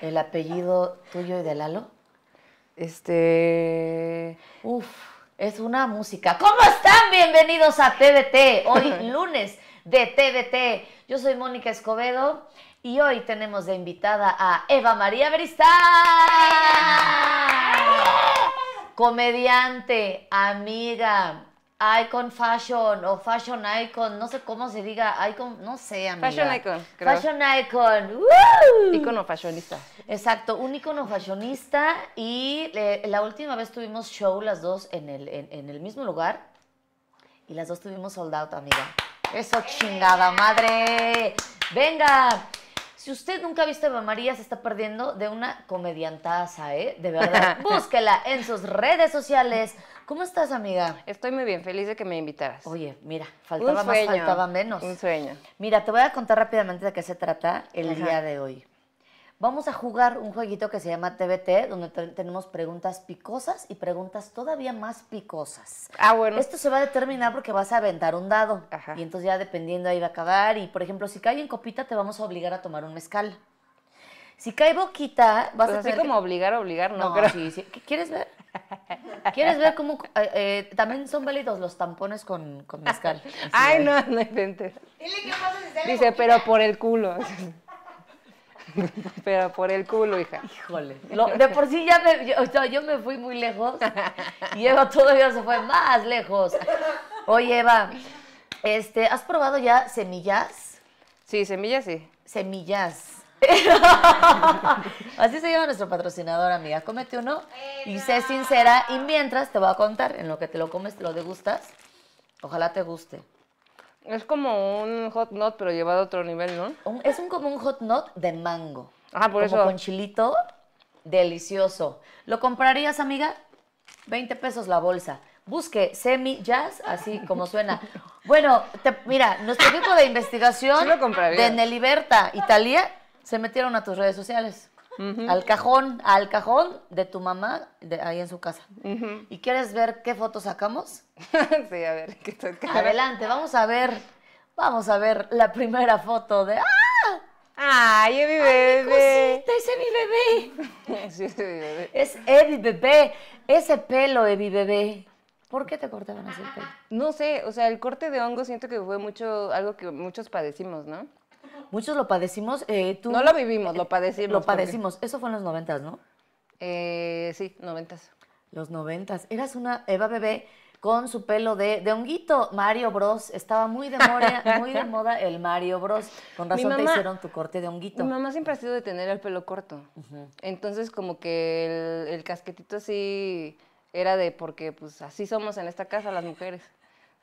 el apellido tuyo y de Lalo? Este... Uf, es una música. ¿Cómo están? Bienvenidos a TVT, hoy lunes de TVT. Yo soy Mónica Escobedo y hoy tenemos de invitada a Eva María Bristán. Comediante, amiga, Icon Fashion o Fashion Icon, no sé cómo se diga, Icon, no sé, amiga. Fashion Icon, creo. Fashion Icon, Icono fashionista. Exacto, un icono fashionista y eh, la última vez tuvimos show las dos en el, en, el mismo lugar y las dos tuvimos soldado out, amiga. Eso chingada madre. Venga. Si usted nunca ha visto a María, se está perdiendo de una comediantaza, ¿eh? De verdad. Búsquela en sus redes sociales, ¿Cómo estás, amiga? Estoy muy bien, feliz de que me invitaras. Oye, mira, faltaba más, faltaba menos. Un sueño. Mira, te voy a contar rápidamente de qué se trata el día de hoy. Vamos a jugar un jueguito que se llama TBT, donde tenemos preguntas picosas y preguntas todavía más picosas. Ah, bueno. Esto se va a determinar porque vas a aventar un dado. Ajá. Y entonces ya dependiendo ahí va a acabar. Y por ejemplo, si cae en copita, te vamos a obligar a tomar un mezcal. Si cae boquita, vas pues a tener así como obligar, obligar, no, no ¿Qué quieres ver? ¿Quieres ver cómo eh, eh, también son válidos los tampones con, con mezcal? Ay, no, no inventes. Dile Dice, pero por el culo. pero por el culo, hija. Híjole. de por sí ya me, yo, yo, me fui muy lejos y Eva todavía se fue más lejos. Oye, Eva, este, ¿has probado ya semillas? Sí, semillas sí. Semillas. Así se llama nuestro patrocinador, amiga. Cómete uno y sé sincera. Y mientras te voy a contar, en lo que te lo comes, te lo degustas. Ojalá te guste. Es como un hot nut, pero llevado a otro nivel, ¿no? es un, como un hot nut de mango. Ah, por como eso. con chilito, delicioso. ¿Lo comprarías, amiga? 20 pesos la bolsa. Busque semi jazz, así como suena. Bueno, te- mira, nuestro equipo de investigación de Neliberta, Italia, se metieron a tus redes sociales. Al cajón, al cajón de tu mamá de ahí en su casa. ¿Y quieres ver qué fotos sacamos? sí, a ver, qué Adelante, vamos a ver. Vamos a ver la primera foto de. ¡Ah! ¡Ay, es bebé! Cosita, ¡Ese mi bebé! sí, es mi bebé. Es Evi bebé. Ese pelo, Evi bebé. ¿Por qué te cortaban así pelo? No sé, o sea, el corte de hongo siento que fue mucho, algo que muchos padecimos, ¿no? Muchos lo padecimos. Eh, tú, no lo vivimos, lo padecimos. Lo padecimos. Eso fue en los noventas, ¿no? Eh, sí, noventas. Los noventas. Eras una Eva bebé con su pelo de, de honguito, Mario Bros. Estaba muy de, moda, muy de moda el Mario Bros. Con razón te hicieron tu corte de honguito. Mi mamá siempre ha sido de tener el pelo corto. Entonces, como que el, el casquetito así era de porque pues así somos en esta casa las mujeres.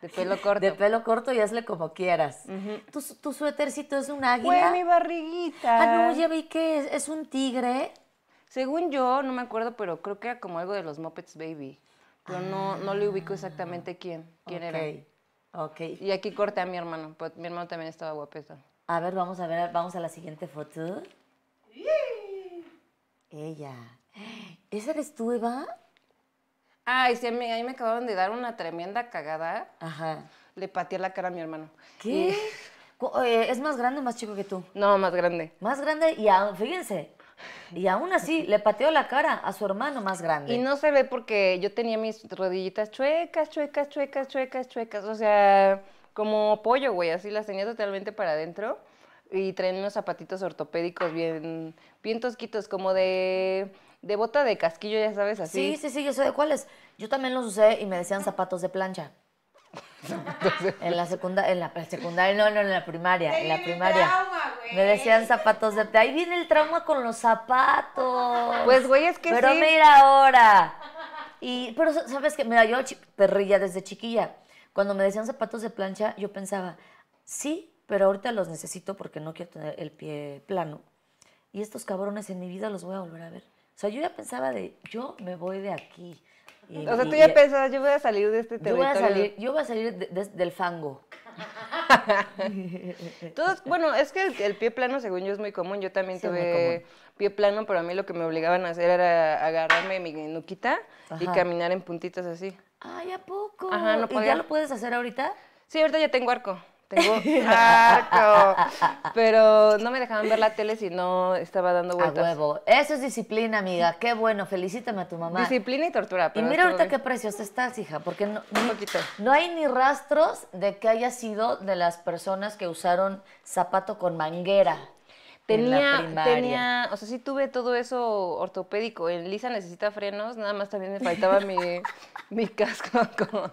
De pelo corto. De pelo corto y hazle como quieras. ¿Tu, ¿Tu, suétercito es un águila? Fue mi barriguita. Ah, no, ya vi que es, un tigre. Según yo, no me acuerdo, pero creo que era como algo de los Muppets Baby. Pero no, ah. no le ubico exactamente quién, quién era. Ok. Y aquí corté a mi hermano, pues, mi hermano también estaba guapeto. A ver, vamos a ver, vamos a la siguiente foto. Ella. ¿Esa eres tú, Eva? Ay, sí, a me acabaron de dar una tremenda cagada. Ajá. Le pateé la cara a mi hermano. ¿Qué? Eh, ¿Es más grande o más chico que tú? No, más grande. Más grande y aún, fíjense, y aún así le pateó la cara a su hermano más grande. Y no se ve porque yo tenía mis rodillitas chuecas, chuecas, chuecas, chuecas, chuecas. O sea, como pollo, güey, así las tenía totalmente para adentro. Y traen unos zapatitos ortopédicos bien, bien tosquitos, como de de bota de casquillo, ya sabes, así. Sí, sí, sí, yo sé de cuáles. Yo también los usé y me decían zapatos de plancha. en la secundaria, en la secundaria, no, no, en la primaria, en la primaria. me decían zapatos de ahí viene el trauma con los zapatos. Pues güey, es que Pero mira ahora. Y pero sabes que mira, yo perrilla desde chiquilla, cuando me decían zapatos de plancha, yo pensaba, sí, pero ahorita los necesito porque no quiero tener el pie plano. Y estos cabrones en mi vida los voy a volver a ver. O sea, yo ya pensaba de, yo me voy de aquí. o sea, tú ya pensabas, yo voy a salir de este territorio. Yo voy a salir, yo voy a salir del fango. Todos, bueno, es que el, pie plano, según yo, es muy común. Yo también tuve pie plano, pero a mí lo que me obligaban a hacer era agarrarme mi nuquita y caminar en puntitas así. Ay, ¿a poco? Ajá, no ya lo puedes hacer ahorita? Sí, ahorita ya tengo arco tengo harto. Pero no me dejaban ver la tele si no estaba dando vueltas. A huevo. Eso es disciplina, amiga. Qué bueno. Felicítame a tu mamá. Disciplina y tortura. Pero y mira ahorita qué preciosa estás, hija, porque no, no hay ni rastros de que haya sido de las personas que usaron zapato con manguera. Tenía, tenía, o sea, sí tuve todo eso ortopédico. En Lisa necesita frenos, nada más también me faltaba mi, mi casco con,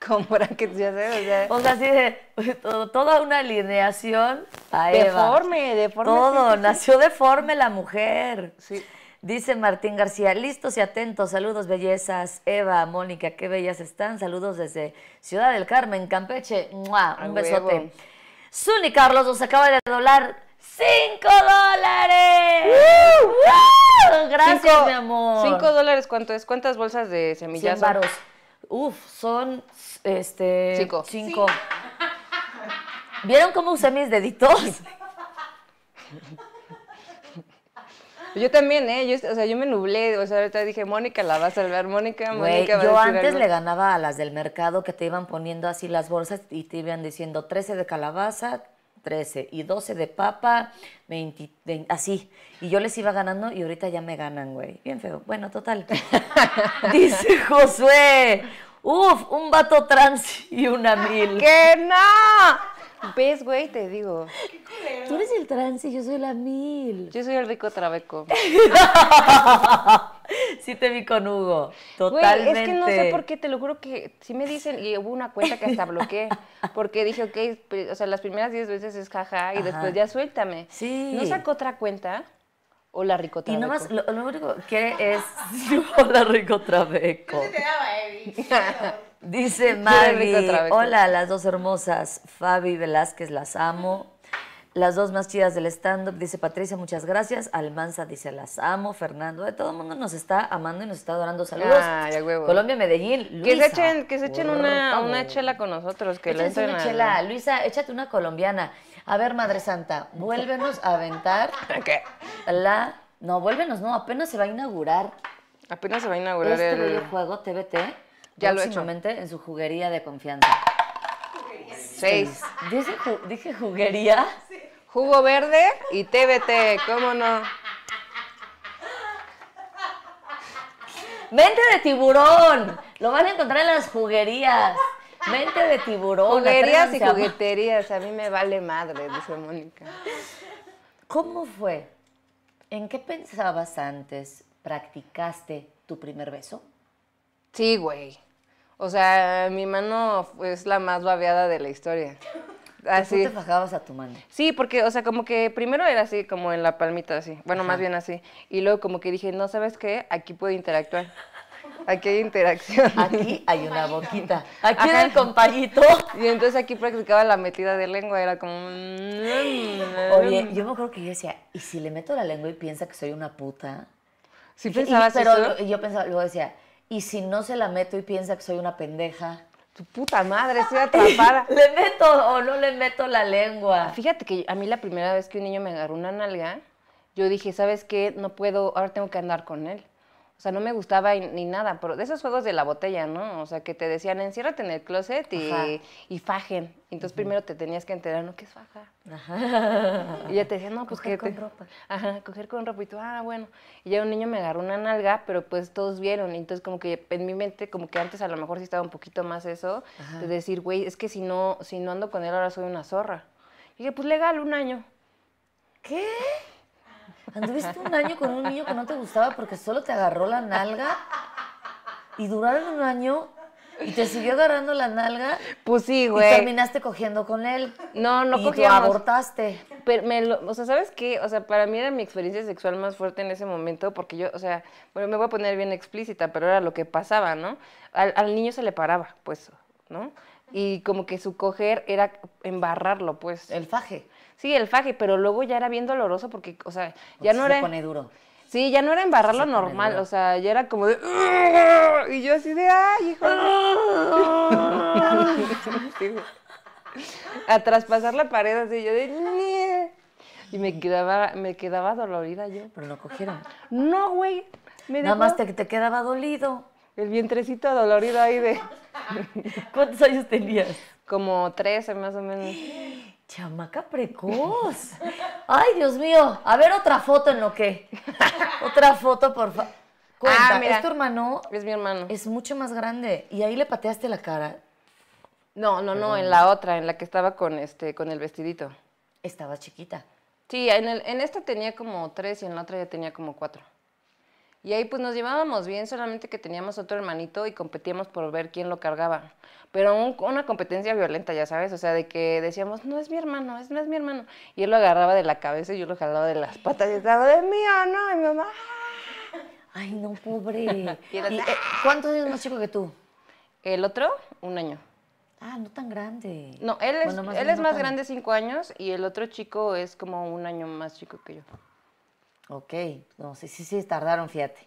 como era ya o sea. así de pues, toda una alineación a Eva. Deforme, deforme. Todo, nació deforme la mujer. Sí. Dice Martín García, listos y atentos, saludos bellezas, Eva, Mónica, qué bellas están, saludos desde Ciudad del Carmen, Campeche, ¡Mua! un besote. Carlos nos acaba de doblar cinco dólares. Gracias, mi amor. Cinco dólares, ¿cuánto es? ¿Cuántas bolsas de semillas? Cinco. varos. Uf, son este, cinco. ¿Vieron cómo usé mis deditos? Yo también, ¿eh? Yo, o sea, yo me nublé. O sea, ahorita dije, Mónica, la vas a salvar. Mónica, Mónica Yo antes le ganaba a las del mercado que te iban poniendo así las bolsas y te iban diciendo 13 de calabaza, 13 y 12 de papa, así. Y yo les iba ganando y ahorita ya me ganan, güey. Bien feo. Bueno, total. Dice Josué, uf, un vato trans y una mil. ¡Que no! ¿Ves, güey? Te digo. Tú eres el trance yo soy la mil. Yo soy el rico trabeco. sí te vi con Hugo. Totalmente. Güey, es que no sé por qué, te lo juro que si me dicen, y hubo una cuenta que hasta bloqueé, porque dije, ok, pues, o sea, las primeras 10 veces es jaja, y después ya suéltame. Sí. ¿No saco otra cuenta? O la rico trabeco. Y nomás, lo, único que es la rico trabeco. se te daba, eh, Dice vez. hola a las dos hermosas, Fabi Velázquez, las amo. Las dos más chidas del stand-up, dice Patricia, muchas gracias. Almanza dice, las amo. Fernando, de todo el mundo nos está amando y nos está adorando. Saludos. Colombia, Medellín. Luisa. Que se echen, una, chela con nosotros. Que la una chela. Luisa, échate una colombiana. A ver, Madre Santa, vuélvenos a aventar ¿Qué? la... No, vuélvenos, no, apenas se va a inaugurar. Apenas se va a inaugurar este el... juego TBT. Ya lo he hecho. en su juguería de confianza. Juguería. Seis. ¿Dije, juguería? Sí. Jugo verde y TBT, ¿cómo no? Mente de tiburón. Lo van a encontrar en las juguerías. Mente de tiburón. Juguerías y jugueterías. A mí me vale madre, dice Mónica. ¿Cómo fue? ¿En qué pensabas antes? ¿Practicaste tu primer beso? Sí, güey. O sea, mi mano es la más babeada de la historia. Así. ¿Tú te fajabas a tu mano? Sí, porque, o sea, como que primero era así, como en la palmita, así. Bueno, más bien así. Y luego como que dije, no, ¿sabes qué? Aquí puedo interactuar. Aquí hay interacción. Aquí hay una boquita. Aquí era el compañito. Y entonces aquí practicaba la metida de lengua. Era como... Mm, Oye, mm". yo me acuerdo que yo decía, ¿y si le meto la lengua y piensa que soy una puta? Sí pensaba pensabas pero eso? Pero yo pensaba, luego decía... Y si no se la meto y piensa que soy una pendeja. Tu puta madre, estoy atrapada. le meto o no le meto la lengua. Fíjate que a mí la primera vez que un niño me agarró una nalga, yo dije, ¿sabes qué? No puedo, ahora tengo que andar con él. O sea, no me gustaba ni nada, pero de esos juegos de la botella, ¿no? O sea, que te decían, enciérrate en el closet y, y fajen. Entonces primero te tenías que enterar, ¿no? ¿Qué es faja? Ajá. Y ya te decían, no, pues coger con ropa. Ajá, coger con ropa. Y tú, ah, bueno. Y ya un niño me agarró una nalga, pero pues todos vieron. Y entonces como que en mi mente, como que antes a lo mejor sí estaba un poquito más eso, de decir, güey, es que si no, si no ando con él ahora soy una zorra. Y dije, pues legal, un año. ¿Qué? Anduviste un año con un niño que no te gustaba porque solo te agarró la nalga y duraron un año y te siguió agarrando la nalga. Pues sí, güey. Y terminaste cogiendo con él. No, no cogíamos. Y abortaste. Pero lo, o sea, ¿sabes qué? O sea, para mí era mi experiencia sexual más fuerte en ese momento porque yo, o sea, bueno, me voy a poner bien explícita, pero era lo que pasaba, ¿no? Al, al niño se le paraba, pues, ¿no? Y como que su coger era embarrarlo, pues. El faje. Sí, el faje, pero luego ya era bien doloroso porque, o sea, ya no era... Se pone duro. Sí, ya no era embarrarlo lo normal, o sea, ya era como de... Y yo así de, ay, hijo. a traspasar la pared así, yo de... Y me quedaba, me quedaba dolorida yo. Pero lo cogieron. No, güey. Nada más te, te quedaba dolido. El vientrecito dolorido ahí de... ¿Cuántos años tenías? Como 13 más o menos. Chamaca precoz. Ay, Dios mío. A ver otra foto en lo que. otra foto, por favor. ah, mira. ¿es tu hermano? Es mi hermano. Es mucho más grande. ¿Y ahí le pateaste la cara? No, no, no, en la otra, en la que estaba con este, con el vestidito. Estaba chiquita. Sí, en, el, en esta tenía como tres y en la otra ya tenía como cuatro. Y ahí pues nos llevábamos bien, solamente que teníamos otro hermanito y competíamos por ver quién lo cargaba. Pero una competencia violenta, ya sabes, o sea, de que decíamos, no es mi hermano, es, no es mi hermano. Y él lo agarraba de la cabeza y yo lo jalaba de las patas y estaba, de mío, no, y mi mamá. Ah". Ay, no, pobre. Eh, ¿Cuántos años más chico que tú? El otro, un año. Ah, no tan grande. No, él es, más, él es grande cinco años y el otro chico es como un año más chico que yo. Ok, no sé, sí, sí, tardaron, fíjate.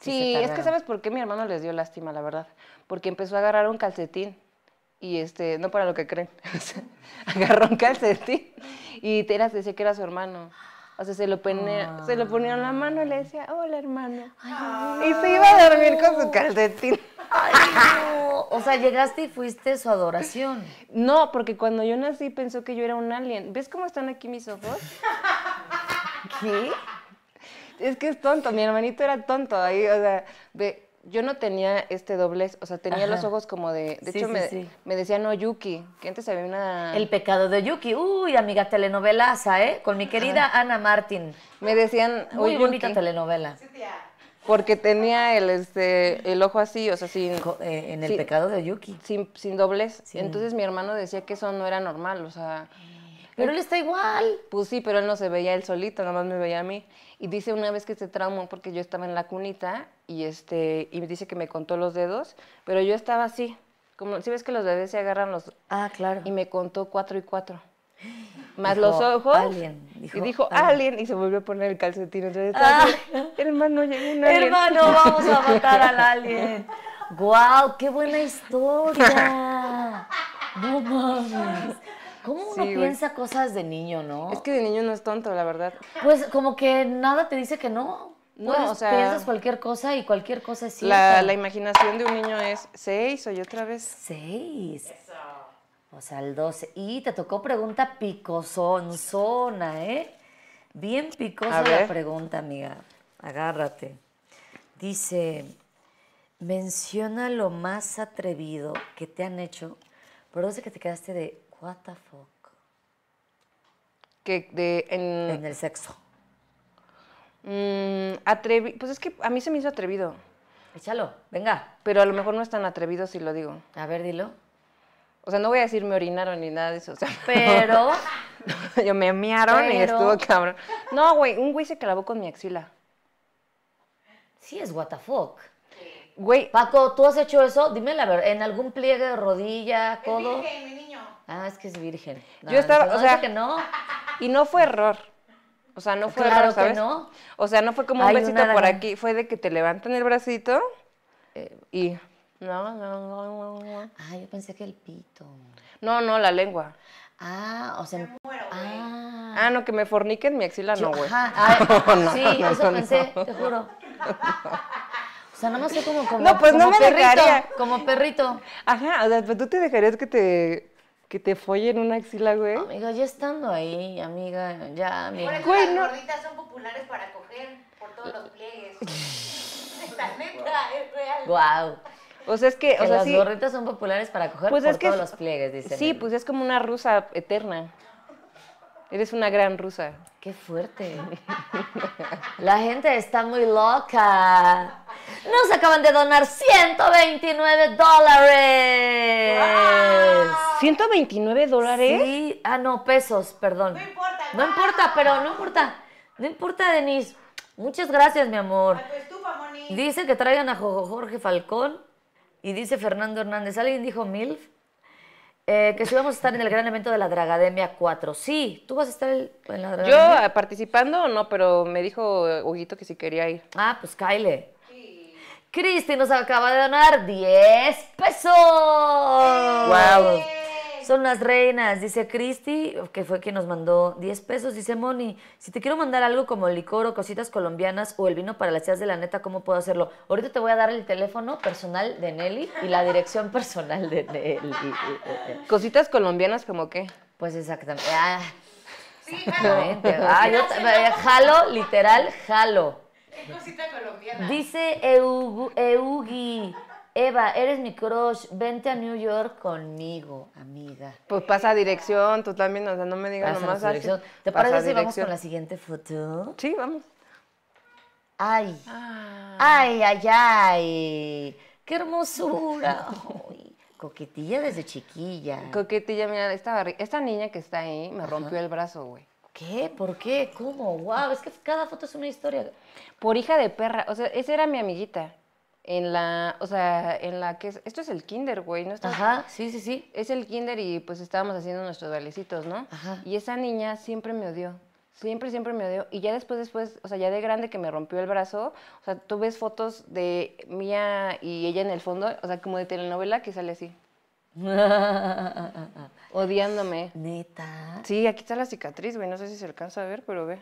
Sí, es que sabes por qué mi hermano les dio lástima, la verdad. Porque empezó a agarrar un calcetín y este, no para lo que creen, agarró un calcetín y Teras decía que era su hermano. O sea, se lo, ponía, se lo en la mano y le decía, hola hermano. y se iba a dormir con su calcetín. O sea, llegaste y fuiste su adoración. No, porque cuando yo nací pensó que yo era un alien. ¿Ves cómo están aquí mis ojos? ¿Qué? es que es tonto, mi hermanito era tonto ahí, o sea, yo no tenía este doblez, o sea, tenía los ojos como de, de hecho me, decían Oyuki, que antes había una... El pecado de Oyuki, uy, amiga telenovelaza, ¿eh? Con mi querida Ana Martín. Me decían Muy bonita telenovela. Porque tenía el, este, el ojo así, o sea, sin... Eh, en el pecado de Oyuki. Sin, sin doblez. Entonces mi hermano decía que eso no era normal, o sea... Pero él está igual. Pues sí, pero él no se veía él solito, nomás me veía a mí. Y dice una vez que se traumó porque yo estaba en la cunita y, este, y me dice que me contó los dedos, pero yo estaba así. Como, si ves que los bebés se agarran los... Ah, claro. Y me contó cuatro y cuatro. Más los ojos. Alien. y dijo, alien. Y se volvió a poner el calcetín. Entonces, ah. hermano, llegó un alien. Hermano, vamos a matar al alien. ¡Guau! ¡Qué buena historia! ¡No ¿Cómo uno piensa cosas de niño, no? Es que de niño no es tonto, la verdad. Pues como que nada te dice que no. No, o sea, piensas cualquier cosa y cualquier cosa es La, imaginación de un niño es seis, oye otra vez. Seis. O sea, el 12. Y te tocó pregunta zona, ¿eh? Bien picosa la pregunta, amiga. Agárrate. Dice, menciona lo más atrevido que te han hecho, pero sé que te quedaste de, What the fuck. Que de, en, el sexo. Mm, pues es que a mí se me hizo atrevido, Échalo, venga. pero a lo mejor no es tan atrevido si lo digo. A ver, dilo. O sea, no voy a decir me orinaron ni nada de eso. Pero, yo me mearon y estuvo cabrón. No, güey, un güey se clavó con mi axila. sí es what the fuck. Güey, Paco, ¿tú has hecho eso? Dime la verdad, ¿en algún pliegue de rodilla, codo? Ah, es que es virgen. yo estaba, o sea, que no. Y no fue error. O sea, no fue claro error, ¿sabes? Que no. O sea, no fue como un besito por aquí, fue de que te levantan el bracito eh, y no, no, no, Ah, yo pensé que el pito. No, no, la lengua. Ah, o sea, muero, ah. ah. no, que me forniquen mi axila, no, güey. Ah, no, sí, eso pensé, te juro. O sea, no, no sé cómo como, no, pues no me perrito, dejaría. como perrito. Ajá, o sea, ¿pero pues tú te dejarías que te que te follen una axila, güey. ¿eh? Amiga, ya estando ahí, amiga, ya, amiga. Por güey, las gorritas son populares para coger por todos los pliegues. Esta neta, es real. Wow. O sea, es que, o sea, las gorritas son populares para coger pues por todos los pliegues, dice. Sí, pues es como una rusa eterna. Eres una gran rusa. Qué fuerte. La gente está muy loca. Nos acaban de donar 129 dólares. ¿129 dólares? Sí. Ah, no, pesos, perdón. No importa. No, importa, pero no importa. No importa, Denise. Muchas gracias, mi amor. Dice que traigan a Jorge Falcón y dice Fernando Hernández. ¿Alguien dijo MILF? Eh, que si vamos a estar en el gran evento de la Dragademia 4. Sí, ¿tú vas a estar en la Dragademia? Yo eh, participando, no, pero me dijo Huguito que si quería ir. Ah, pues Kyle. Sí. Cristi nos acaba de donar 10 pesos. ¡Wow! Son las reinas, dice Cristi, que fue quien nos mandó 10 pesos. Dice Moni, si te quiero mandar algo como licor o cositas colombianas o el vino para las tías de la neta, ¿cómo puedo hacerlo? Ahorita te voy a dar el teléfono personal de Nelly y la dirección personal de Nelly. ¿Cositas colombianas como qué? Pues exactamente. Ah, jalo. Ah, jalo, literal, jalo. ¿Qué cosita colombiana? Dice Eugi. Eva, eres mi crush, vente a New York conmigo, amiga. Pues pasa dirección, tú también, o sea, no me digas pasa nomás ¿Te parece si vamos con la siguiente foto? Sí, vamos. Ay, ah. ay, ay, ay, qué hermosura. coquetilla desde chiquilla. Coquetilla, mira, esta, esta niña que está ahí me rompió el brazo, güey. ¿Qué? ¿Por qué? ¿Cómo? ¡Wow! Es que cada foto es una historia. Por hija de perra. O sea, esa era mi amiguita en la, o sea, en la que es, esto es el kinder, güey, ¿no? está? Ajá, sí, sí, sí. Es el kinder y pues estábamos haciendo nuestros bailecitos, ¿no? Ajá. Y esa niña siempre me odió. Siempre, siempre me odió. Y ya después, después, o sea, ya de grande que me rompió el brazo, o sea, tú ves fotos de mía y ella en el fondo, o sea, como de telenovela que sale así. Odiándome. Neta. Sí, aquí está la cicatriz, güey. No sé si se alcanza a ver, pero ve.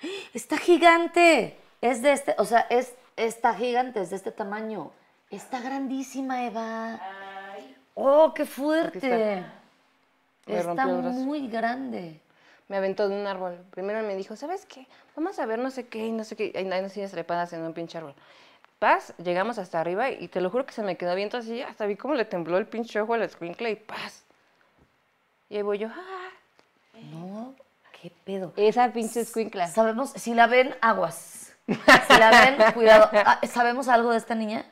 Está gigante. Es de este, o sea, es Está gigante, es de este tamaño. Está grandísima, Eva. Ay. Oh, qué fuerte. Está muy grande. Me aventó de un árbol. Primero me dijo, ¿sabes qué? Vamos a ver no sé qué, no sé qué. Hay unas tienes trepadas en un pinche árbol. Paz, llegamos hasta arriba y te lo juro que se me quedó viento así. Hasta vi cómo le tembló el pinche ojo al escuincle y paz. Y ahí voy yo, ¡ah! No, qué pedo. Esa pinche escuincla. Sabemos, si la ven, aguas si la ven, cuidado. Ah, ¿Sabemos algo de esta niña?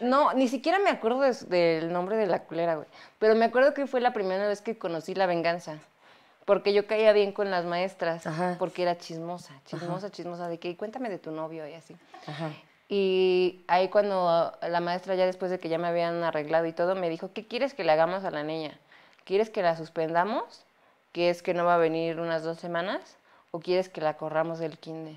No, ni siquiera me acuerdo del nombre de la culera, güey. Pero me acuerdo que fue la primera vez que conocí la venganza. Porque yo caía bien con las maestras. Porque era chismosa, chismosa, chismosa. De que cuéntame de tu novio y así. Y ahí cuando la maestra ya después de que ya me habían arreglado y todo, me dijo, ¿qué quieres que le hagamos a la niña? ¿Quieres que la suspendamos? es que no va a venir unas dos semanas? ¿O quieres que la corramos del kinder?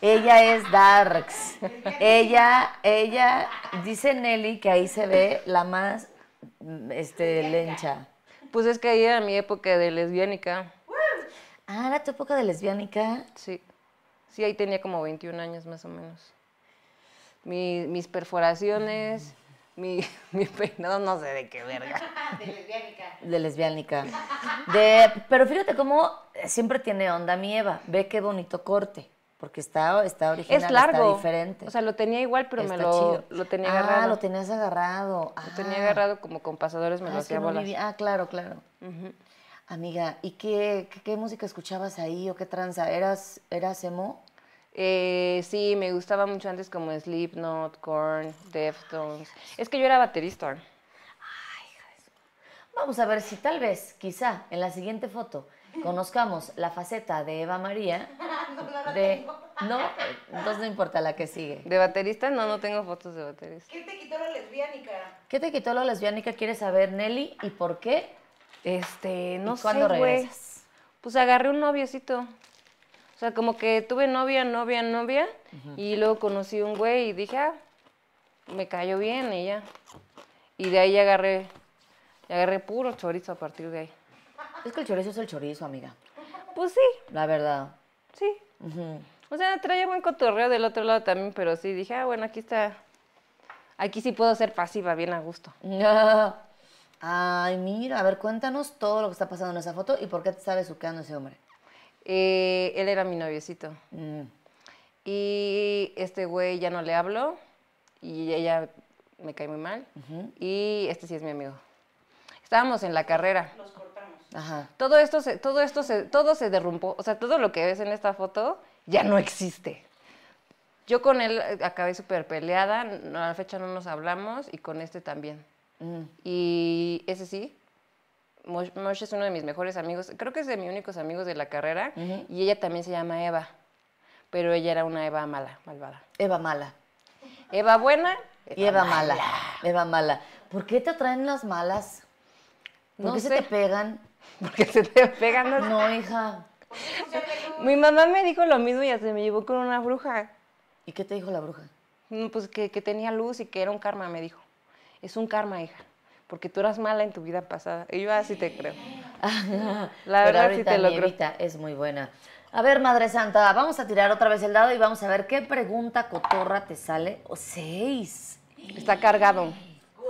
Ella es Darks. ella, ella, dice Nelly que ahí se ve la más este, lencha. Pues es que ahí era mi época de lesbiánica. Ah, ¿era tu época de lesbiánica? Sí. Sí, ahí tenía como 21 años más o menos. mis perforaciones, mi, peinado, no sé de qué verga. De lesbiánica. De lesbiánica. De, pero fíjate cómo siempre tiene onda mi Eva. Ve qué bonito corte. Porque está, está original, es largo. diferente. O sea, lo tenía igual, pero me lo, lo tenía ah, agarrado. Ah, lo tenías agarrado. Lo ah. tenía agarrado como con pasadores, me ah, lo hacía bolas. ah, claro, claro. Amiga, ¿y qué, música escuchabas ahí o qué tranza? ¿Eras, eras emo? Eh, sí, me gustaba mucho antes como Slipknot, Korn, Deftones. Es que yo era baterista. Ay, hija Vamos a ver si tal vez, quizá, en la siguiente foto conozcamos la faceta de Eva María no, de... No, entonces no importa la que sigue. ¿De baterista? No, no tengo fotos de baterista. ¿Qué te quitó la lesbiánica? ¿Qué te quitó la lesbiánica? ¿Quieres saber, Nelly? ¿Y por qué? Este, no sé, ¿Cuándo Pues agarré un noviocito. O sea, como que tuve novia, novia, novia. Y luego conocí un güey y dije, ah, me cayó bien ella Y de ahí agarré, agarré puro chorizo a partir de ahí. Es que el chorizo es el chorizo, amiga. Pues sí. La verdad. Sí. O sea, trae buen cotorreo del otro lado también, pero sí dije, ah, bueno, aquí está. Aquí sí puedo ser pasiva, bien a gusto. Ay, mira, a ver, cuéntanos todo lo que está pasando en esa foto y por qué te está suqueando ese hombre. Eh, él era mi noviecito. Mm. Y este güey ya no le hablo y ella me cae muy mal. Y este sí es mi amigo. Estábamos en la carrera. Todo esto, se, todo esto, se, todo se derrumbó. O sea, todo lo que ves en esta foto ya no existe. Yo con él eh, acabé súper peleada, a la fecha no nos hablamos y con este también. Mm. Y ese sí, Moshe es uno de mis mejores amigos, creo que es de mis únicos amigos de la carrera y ella también se llama Eva, pero ella era una Eva mala, malvada. Eva mala. Eva buena Eva y Eva mala. Eva mala. ¿Por qué te atraen las malas? ¿Por no qué se te pegan? Porque se te pegan pegando No, hija. Mi mamá me dijo lo mismo y se me llevó con una bruja. ¿Y qué te dijo la bruja? Mm, pues que, tenía luz y que era un karma, me dijo. Es un karma, hija, porque tú eras mala en tu vida pasada. Y yo así te creo. la verdad sí te lo creo. es muy buena. A ver, Madre Santa, vamos a tirar otra vez el dado y vamos a ver qué pregunta cotorra te sale. O seis. Está cargado.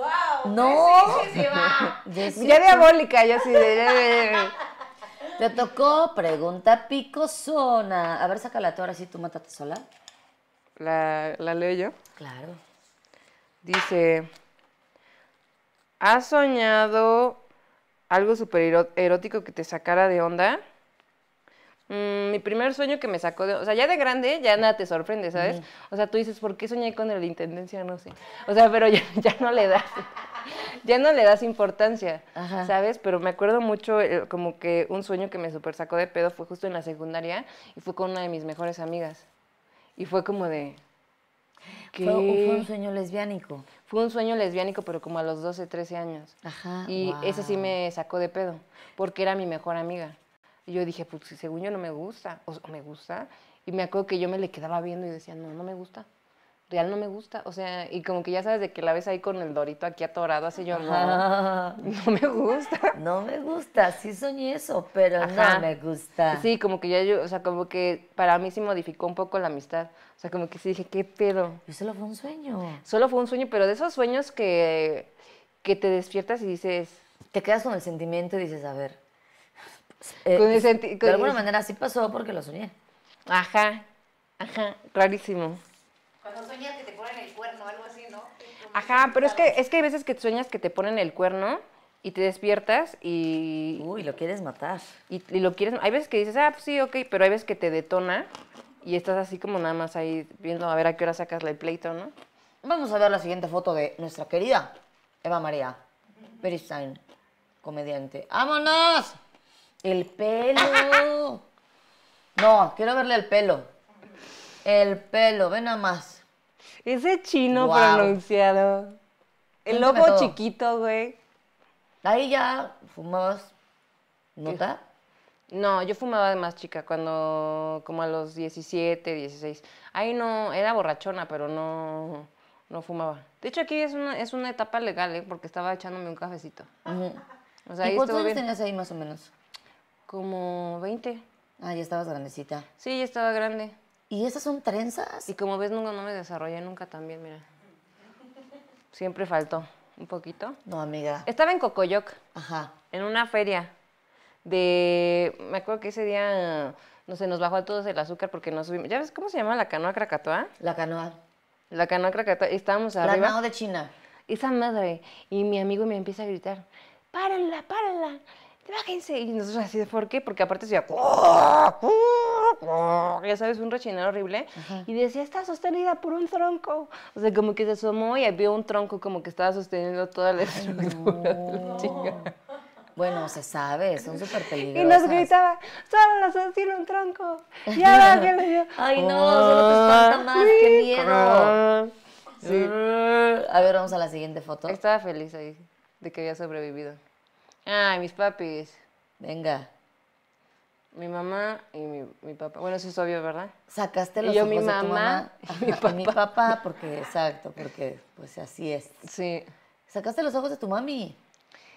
¡Wow! No. Ya diabólica, sí. Te tocó pregunta picosona. A ver, sácala tú ahora sí, tú mátate sola. ¿La, la leo yo? Claro. Dice, ¿has soñado algo súper erótico que te sacara de onda? Mm, mi primer sueño que me sacó de... O sea, ya de grande, ya nada te sorprende, ¿sabes? O sea, tú dices, ¿por qué soñé con la intendencia? No sé. O sea, pero ya, no le das... ya no le das importancia, ¿sabes? Pero me acuerdo mucho eh, como que un sueño que me super sacó de pedo fue justo en la secundaria y fue con una de mis mejores amigas. Y fue como de... ¿qué? Fue, un sueño lesbiánico. Fue un sueño lesbiánico, pero como a los 12, 13 años. Ajá. Y ese sí me sacó de pedo, porque era mi mejor amiga. Y yo dije, pues según yo no me gusta, o me gusta. Y me acuerdo que yo me le quedaba viendo y decía, no, no me gusta. Real no me gusta. O sea, y como que ya sabes de que la ves ahí con el dorito aquí atorado, así yo, no, no me gusta. No me gusta, sí soñé eso, pero no me gusta. Sí, como que ya yo, o sea, como que para mí sí modificó un poco la amistad. O sea, como que sí dije, ¿qué pedo? Y solo fue un sueño. Solo fue un sueño, pero de esos sueños que, que te despiertas y dices... Te quedas con el sentimiento y dices, a ver, eh, de alguna manera sí pasó porque lo soñé. Ajá, ajá, clarísimo Cuando sueñas que te ponen el cuerno, algo así, ¿no? Ajá, pero es que, es que hay veces que sueñas que te ponen el cuerno y te despiertas y... Uy, lo quieres matar. Y, lo quieres... Hay veces que dices, ah, pues sí, ok, pero hay veces que te detona y estás así como nada más ahí viendo a ver a qué hora sacas el pleito, ¿no? Vamos a ver la siguiente foto de nuestra querida Eva María Beristain, comediante. ¡Vámonos! El pelo. No, quiero verle el pelo. El pelo, ven nada más. Ese chino pronunciado. El lobo chiquito, güey. Ahí ya fumabas. Nunca? No, yo fumaba de más chica, cuando como a los 17, 16. Ahí no, era borrachona, pero no, no fumaba. De hecho, aquí es una, es una etapa legal, ¿eh? porque estaba echándome un cafecito. ¿Y cuántos años tenías ahí más o menos? Como 20. Ah, ya estabas grandecita. Sí, ya estaba grande. ¿Y esas son trenzas? Y como ves, nunca no me desarrollé nunca también, mira. Siempre faltó un poquito. No, amiga. Estaba en Cocoyoc. Ajá. En una feria de me acuerdo que ese día no sé, nos bajó a todos el azúcar porque nos subimos. ¿Ya ves cómo se llama la canoa Krakatoa? La canoa. La canoa Krakatoa. Estábamos la arriba. La de China. Esa madre. Y mi amigo me empieza a gritar, Párala, párala imagínense, Y nosotros así, ¿por qué? Porque aparte se ya sabes, un rechinero horrible. Y decía, está sostenida por un tronco. O sea, como que se asomó y vio un tronco como que estaba sosteniendo toda la estructura. bueno, se sabe, son súper peligrosas. Y nos gritaba, solo nos sostiene un tronco. Ya bájenle. Ay, no, ah, solo te espanta más, que miedo. Sí. Ah. A ver, vamos a la siguiente foto. Estaba feliz ahí de que había sobrevivido. Ay, mis papis. Venga. Mi mamá y mi, papá. Bueno, eso es obvio, ¿verdad? Sacaste los ojos de tu mamá. Y mi, papá. Y mi papá, porque, exacto, porque pues así es. Sí. Sacaste los ojos de tu mami.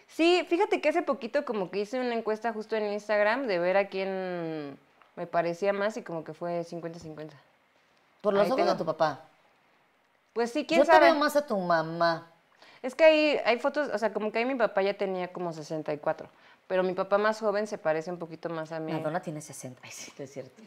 Sí, fíjate que hace poquito como que hice una encuesta justo en Instagram de ver a quién me parecía más y como que fue 50-50. ¿Por los ojos de tu papá? Pues sí, quién sabe. Yo te veo más a tu mamá. Es que hay, hay fotos, o sea, como que ahí mi papá ya tenía como 64, pero mi papá más joven se parece un poquito más a mí. Madonna tiene 60, es cierto.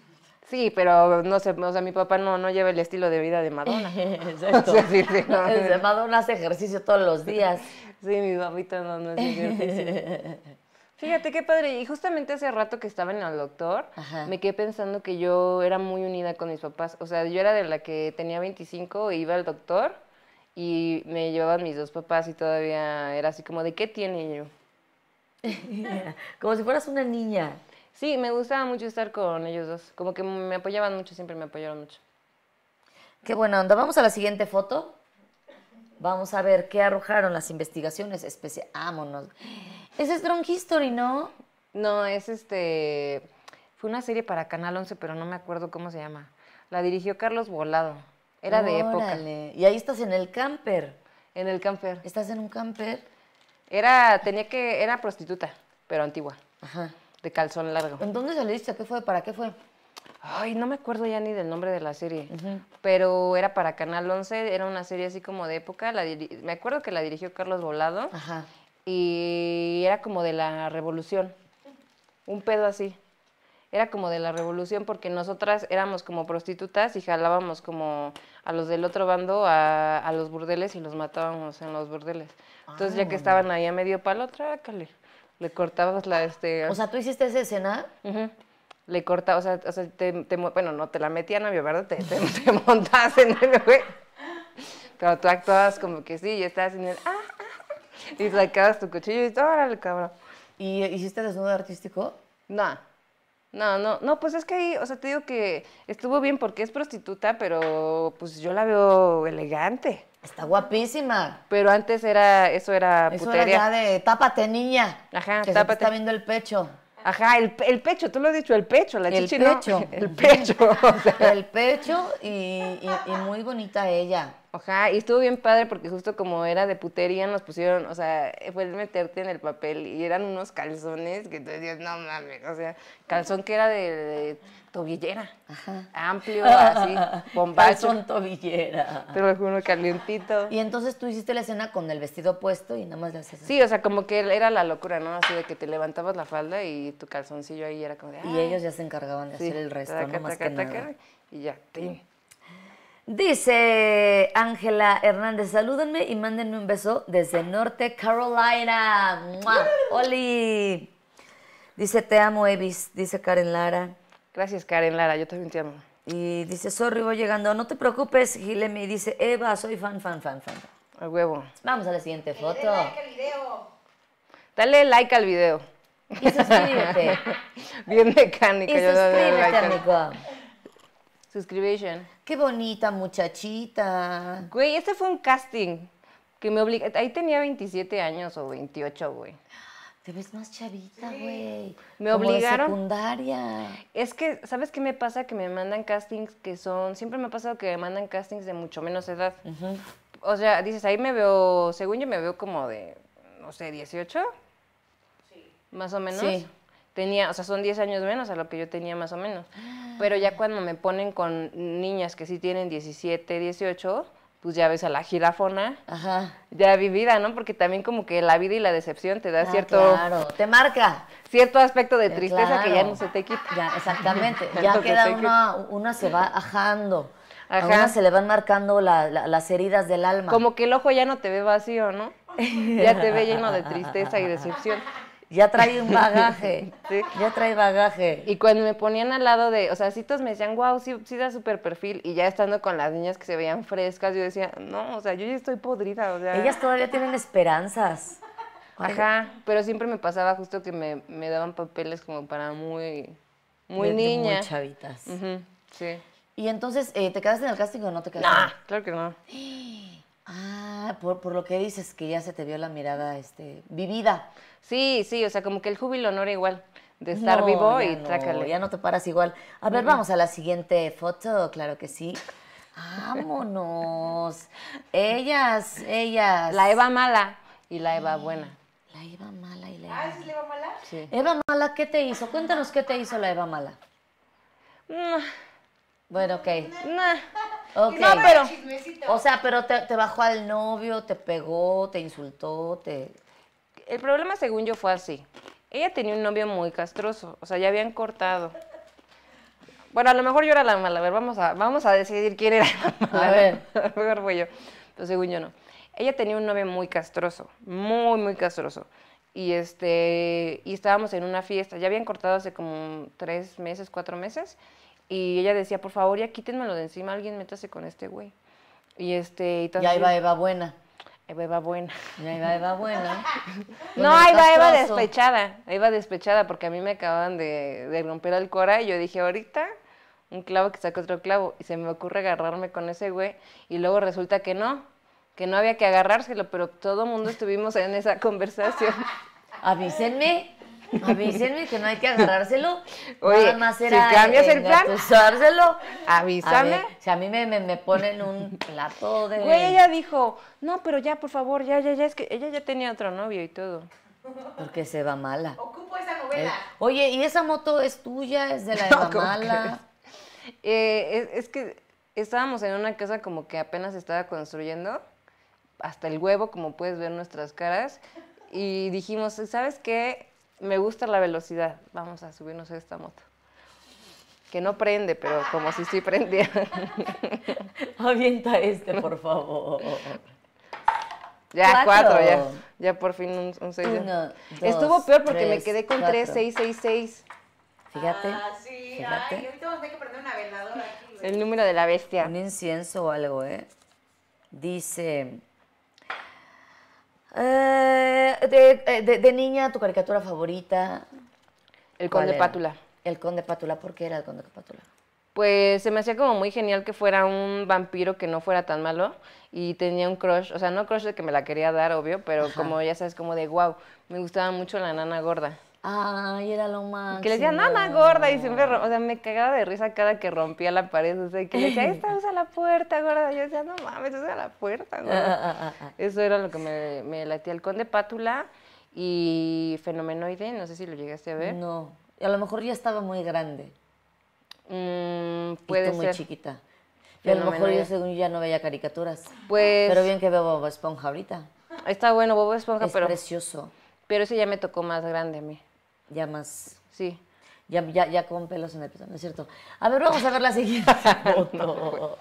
Sí, pero no sé, o sea, mi papá no, no lleva el estilo de vida de Madonna. Exacto. Madonna hace ejercicio todos los días. Sí, mi papito no, no hace ejercicio. Fíjate qué padre. Y justamente hace rato que estaba en el doctor, me quedé pensando que yo era muy unida con mis papás. O sea, yo era de la que tenía 25 e iba al doctor y me llevaban mis dos papás y todavía era así como, ¿de qué tiene yo? como si fueras una niña. Sí, me gustaba mucho estar con ellos dos, como que me apoyaban mucho, siempre me apoyaron mucho. Qué buena onda. Vamos a la siguiente foto. Vamos a ver qué arrojaron las investigaciones especie Vámonos. Ese es Strong History, ¿no? No, es este. Fue una serie para Canal 11, pero no me acuerdo cómo se llama. La dirigió Carlos Volado. Era de época. Y ahí estás en el camper. En el camper. ¿Estás en un camper? Era, tenía que, era prostituta, pero antigua. Ajá. De calzón largo. ¿En dónde saliste? ¿Qué fue? ¿Para qué fue? Ay, no me acuerdo ya ni del nombre de la serie, pero era para Canal 11, era una serie así como de época, me acuerdo que la dirigió Carlos Volado Ajá. y era como de la revolución, un pedo así era como de la revolución porque nosotras éramos como prostitutas y jalábamos como a los del otro bando a, a los burdeles y los matábamos en los burdeles. Entonces ya que ah. estaban ahí a medio palo, trácale, le cortabas la este... O sea, ¿tú hiciste esa escena? Le cortabas, o sea, o sea te, bueno, no te la metían, mi ¿verdad? Te, montabas en el güey. Pero tú actuabas como que sí y estabas en el... Ah, ah, y sacabas tu cuchillo y órale, cabrón. ¿Y hiciste desnudo artístico? No. No, no, no, pues es que ahí, o sea, te digo que estuvo bien porque es prostituta, pero pues yo la veo elegante. Está guapísima. Pero antes era, eso era eso putería. Eso era de tápate, niña. Ajá, está viendo el pecho. Ajá, el, el, pecho, tú lo has dicho, el pecho, la el pecho. el pecho. El pecho y, muy bonita ella. Ajá, y estuvo bien padre porque justo como era de putería nos pusieron, o sea, fue el meterte en el papel y eran unos calzones que tú decías, no mames, o sea, calzón que era de, tobillera, amplio, así, bombacho. Calzón tobillera. Pero lo uno calientito. Y entonces tú hiciste la escena con el vestido puesto y nada más le haces Sí, o sea, como que era la locura, ¿no? Así de que te levantabas la falda y tu calzoncillo ahí era como de... Y ah". ellos ya se encargaban de hacer el resto, no más que nada. Y ya, te Dice Ángela Hernández, salúdenme y mándenme un beso desde Norte Carolina. ¡Mua! ¡Oli! Dice, te amo, Evis, dice Karen Lara. Gracias, Karen Lara, yo también te amo. Y dice, sorry, voy llegando. No te preocupes, Gilemi. dice, Eva, soy fan, fan, fan, fan. Al huevo. Vamos a la siguiente foto. Dale like al video. Dale like al video. Y suscríbete. Bien mecánico. Y suscríbete, amigo. Subscription. Qué bonita muchachita. Güey, este fue un casting que me obligó. Ahí tenía 27 años o 28, güey. Te ves más chavita, güey. Me obligaron. secundaria. Es que, ¿sabes qué me pasa? Que me mandan castings que son. Siempre me ha pasado que me mandan castings de mucho menos edad. O sea, dices, ahí me veo. Según yo me veo como de. No sé, 18. Sí. Más o menos. Sí tenía, o sea, son 10 años menos a lo que yo tenía más o menos. Ah. Pero ya cuando me ponen con niñas que sí tienen 17, 18, pues ya ves a la girafona, ya vivida, ¿no? Porque también como que la vida y la decepción te da ah, cierto... Claro, te marca. Cierto aspecto de eh, tristeza que ya no se te quita. Ya, exactamente, ya queda una, una se va ajando. Ajá. A una se le van marcando las heridas del alma. Como que el ojo ya no te ve vacío, ¿no? Ya te ve lleno de tristeza y decepción ya trae un bagaje, ya trae bagaje. Y cuando me ponían al lado de, o sea, citos me decían, wow, sí, sí da súper perfil, y ya estando con las niñas que se veían frescas, yo decía, no, o sea, yo ya estoy podrida, o sea. Ellas todavía tienen esperanzas. Ajá, pero siempre me pasaba justo que me, daban papeles como para muy, muy niña. Muy chavitas. sí. Y entonces, eh, ¿te quedaste en el casting o no te quedaste? No, claro que no. Ah, por, lo que dices que ya se te vio la mirada este, vivida. Sí, sí, o sea, como que el júbilo no era igual de estar vivo y no, Ya no te paras igual. A ver, vamos a la siguiente foto, claro que sí. Vámonos. ellas, ellas. La Eva mala y la Eva buena. La Eva mala y la ah, Eva. ¿Ah, es la Eva mala? Sí. Eva mala, ¿qué te hizo? Cuéntanos qué te hizo la Eva mala. Bueno, ok. Okay. No, pero. O sea, pero te bajó al novio, te pegó, te insultó, te el problema, según yo, fue así. Ella tenía un novio muy castroso, o sea, ya habían cortado. Bueno, a lo mejor yo era la mala, a ver, vamos a, vamos a decidir quién era la mala. A ver. A lo mejor fue yo, pero según yo no. Ella tenía un novio muy castroso, muy, muy castroso. Y, este, y estábamos en una fiesta, ya habían cortado hace como tres meses, cuatro meses, y ella decía, por favor, ya quítenmelo de encima, alguien métase con este güey. Y este, y, y ahí va Eva Buena. Eva Eva buena. no, ahí va Eva despechada. Ahí despechada porque a mí me acababan de, romper el cora y yo dije, ahorita un clavo que saca otro clavo. Y se me ocurre agarrarme con ese güey y luego resulta que no, que no había que agarrárselo, pero todo el mundo estuvimos en esa conversación. Avísenme. Avísenme que no hay que agarrárselo. Oye, más era, si eh, cambias el plan, avísame. si a mí me, me, ponen un plato de... Güey, ella dijo, no, pero ya, por favor, ya, ya, ya, es que ella ya tenía otro novio y todo. Porque se va mala. Ocupo esa novela. Eh, oye, ¿y esa moto es tuya? ¿Es de la de mala? Eh, es, es que estábamos en una casa como que apenas estaba construyendo, hasta el huevo, como puedes ver nuestras caras, y dijimos, ¿sabes qué? me gusta la velocidad, vamos a subirnos a esta moto. Que no prende, pero como si sí prendiera. Avienta este, por favor. Ya, cuatro, ya. Ya por fin un, seis. Estuvo peor porque me quedé con tres, seis, seis, seis. Fíjate. Ah, sí, Ay, ahorita vamos a tener que prender una veladora aquí. El número de la bestia. Un incienso o algo, ¿eh? Dice, eh, eh, de, de, niña, tu caricatura favorita. El Conde Pátula. El Conde Pátula, ¿por qué era el Conde Pátula? Pues se me hacía como muy genial que fuera un vampiro que no fuera tan malo y tenía un crush, o sea, no crush de que me la quería dar, obvio, pero como ya sabes, como de wow, me gustaba mucho la nana gorda. Ay, era lo más. Que le decía, no, gorda, y siempre, o sea, me cagaba de risa cada que rompía la pared, o sea, que le decía, ahí está, usa la puerta, gorda. Yo decía, no mames, usa la puerta, gorda. Ah, ah, ah, Eso era lo que me, me latía el conde Pátula y Fenomenoide, no sé si lo llegaste a ver. No, a lo mejor ya estaba muy grande. Mm, puede ser. muy chiquita. Y a lo mejor yo según ya no veía caricaturas. Pues. Pero bien que veo Bobo Esponja ahorita. Está bueno Bobo Esponja, pero. Es precioso. Pero ese ya me tocó más grande a mí ya más. Sí. Ya, ya, con pelos en el pezón, ¿no es cierto? A ver, vamos a ver la siguiente foto.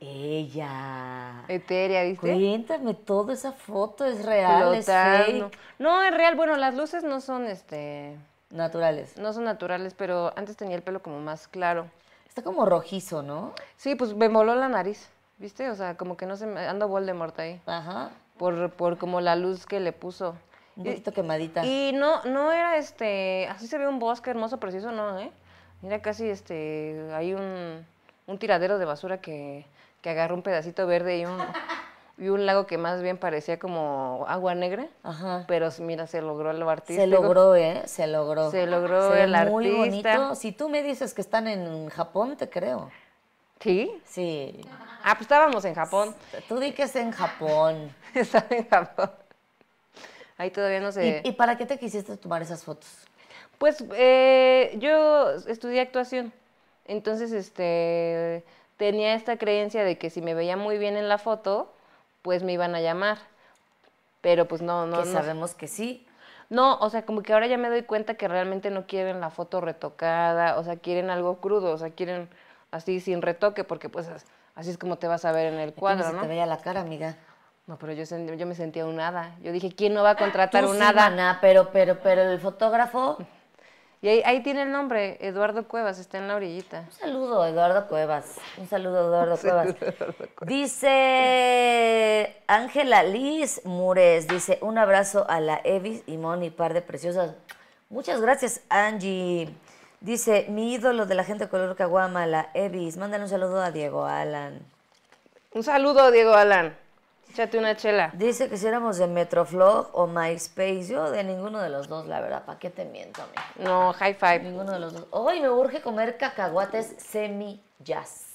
Ella. Eteria, ¿viste? Cuéntame todo, esa foto es real, fake. No, es real. Bueno, las luces no son este. Naturales. No son naturales, pero antes tenía el pelo como más claro. Está como rojizo, ¿no? Sí, pues me moló la nariz, ¿viste? O sea, como que no se me. Ando Voldemort ahí. Ajá. Por, por como la luz que le puso. Un y, quemadita. Y no, no era este, así se ve un bosque hermoso, preciso no, ¿eh? Mira, casi este, hay un, tiradero de basura que, que agarró un pedacito verde y un, y un lago que más bien parecía como agua negra. Ajá. Pero mira, se logró el artista Se logró, ¿eh? Se logró. Se logró el muy bonito. Si tú me dices que están en Japón, te creo. ¿Sí? Sí. Ah, pues estábamos en Japón. Tú di que es en Japón. Están en Japón. Ahí todavía no sé. ¿Y, para qué te quisiste tomar esas fotos? Pues eh, yo estudié actuación. Entonces, este, tenía esta creencia de que si me veía muy bien en la foto, pues me iban a llamar. Pero pues no, no. Que sabemos que sí. No, o sea, como que ahora ya me doy cuenta que realmente no quieren la foto retocada, o sea, quieren algo crudo, o sea, quieren así sin retoque, porque pues así es como te vas a ver en el cuadro, ¿no? te veía la cara, amiga. No, pero yo, yo me sentía un Yo dije, ¿quién no va a contratar unada un pero, pero, pero el fotógrafo. Y ahí, ahí, tiene el nombre, Eduardo Cuevas, está en la orillita. Un saludo, Eduardo Cuevas. Un saludo, Eduardo Cuevas. Dice Ángela Liz Mures, dice, un abrazo a la Evis y Moni, par de preciosas. Muchas gracias, Angie. Dice, mi ídolo de la gente de color caguama, la Evis. Mándale un saludo a Diego Alan. Un saludo, Diego Alan. Échate una chela. Dice que si éramos de Metroflog o MySpace. Yo de ninguno de los dos, la verdad. ¿Para qué te miento, amiga? No, high five. Ninguno de los dos. Hoy me urge comer cacahuates semi jazz.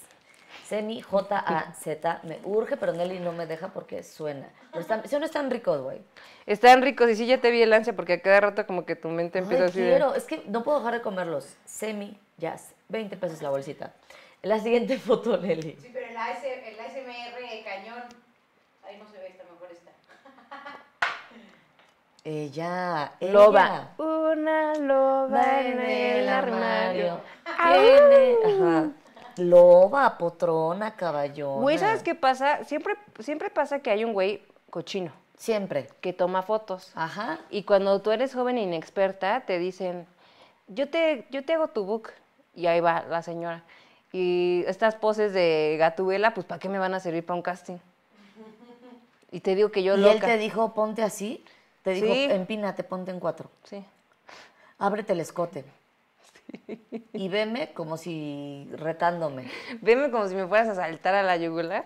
Semi, J-A-Z, me urge, pero Nelly no me deja porque suena. Pero están, son están ricos, güey. Están ricos, y sí ya te vi el ansia porque a cada rato como que tu mente empieza Ay, a quiero, es que no puedo dejar de comerlos. Semi, jazz, 20 pesos la bolsita. La siguiente foto, Nelly. Sí, pero el, el ASMR cañón. Ella, Loba. Una loba en el armario. Loba, potrona, caballona. ¿sabes qué pasa? Siempre, siempre pasa que hay un güey cochino. Siempre. Que toma fotos. Ajá. Y cuando tú eres joven e inexperta, te dicen, yo te, yo te hago tu book. Y ahí va la señora. Y estas poses de gatubela, pues ¿para qué me van a servir para un casting? Y te digo que yo lo loca. ¿Y él te dijo, ponte así? Te digo, empina, te ponte en cuatro. Sí. Ábrete el escote. Y veme como si retándome. Veme como si me fueras a saltar a la yugular.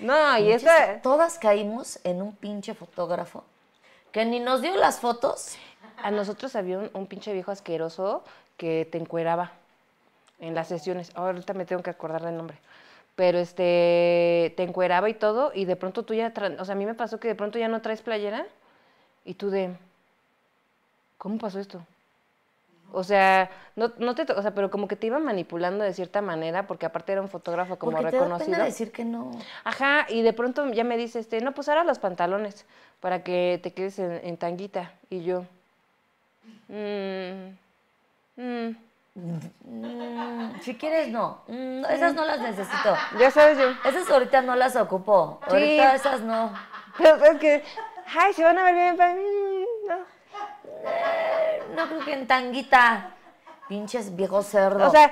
No, y esa. Todas caímos en un pinche fotógrafo que ni nos dio las fotos. A nosotros había un, pinche viejo asqueroso que te encueraba en las sesiones. Ahorita me tengo que acordar del nombre. Pero este, te encueraba y todo, y de pronto tú ya, o sea, a mí me pasó que de pronto ya no traes playera y tú de, ¿cómo pasó esto? O sea, no, no te, o sea, pero como que te iba manipulando de cierta manera, porque aparte era un fotógrafo como porque reconocido. Te da pena decir que no. Ajá, y de pronto ya me dice, este, no, pues ahora los pantalones para que te quedes en, tanguita. Y yo, mm, mm". Mm, si quieres, no. esas no las necesito. Ya sabes yo. Esas ahorita no las ocupo. Ahorita esas no. Pero es que ay, se van a ver bien. No, no creo que en tanguita. Pinches viejo cerdo. O sea,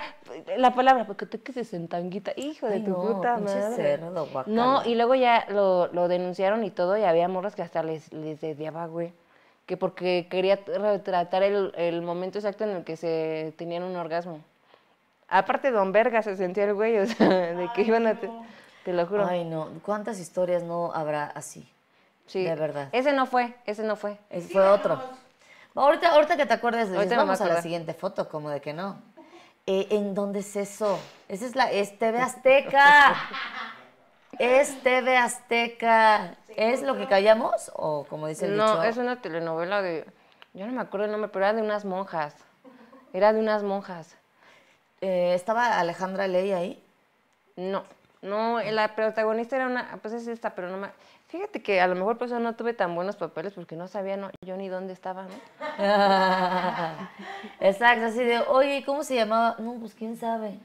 la palabra, porque tú que en tanguita, hijo de tu puta madre. cerdo, No, y luego ya lo, denunciaron y todo, y había morras que hasta les, les dediaba, güey. Que porque quería retratar el, momento exacto en el que se tenían un orgasmo. Aparte, don Verga se sentía el güey, o sea, de que iban a. Te, te, lo juro. Ay, no. ¿Cuántas historias no habrá así? Sí. De verdad. Ese no fue, ese no fue. Ese fue otro. Ahorita, que te acuerdes, de vamos a, la siguiente foto, como de que no. Eh, ¿En dónde es eso? Esa es la es TV Azteca. es TV Azteca. ¿Es lo que callamos? O como dice el no, dicho. No, es una telenovela de. Yo no me acuerdo el nombre, pero era de unas monjas. Era de unas monjas. Eh, ¿Estaba Alejandra Ley ahí? No. No, la protagonista era una. Pues es esta, pero no me. Fíjate que a lo mejor por eso no tuve tan buenos papeles porque no sabía yo ni dónde estaba, ¿no? exacto, así de, oye, ¿cómo se llamaba? No, pues quién sabe.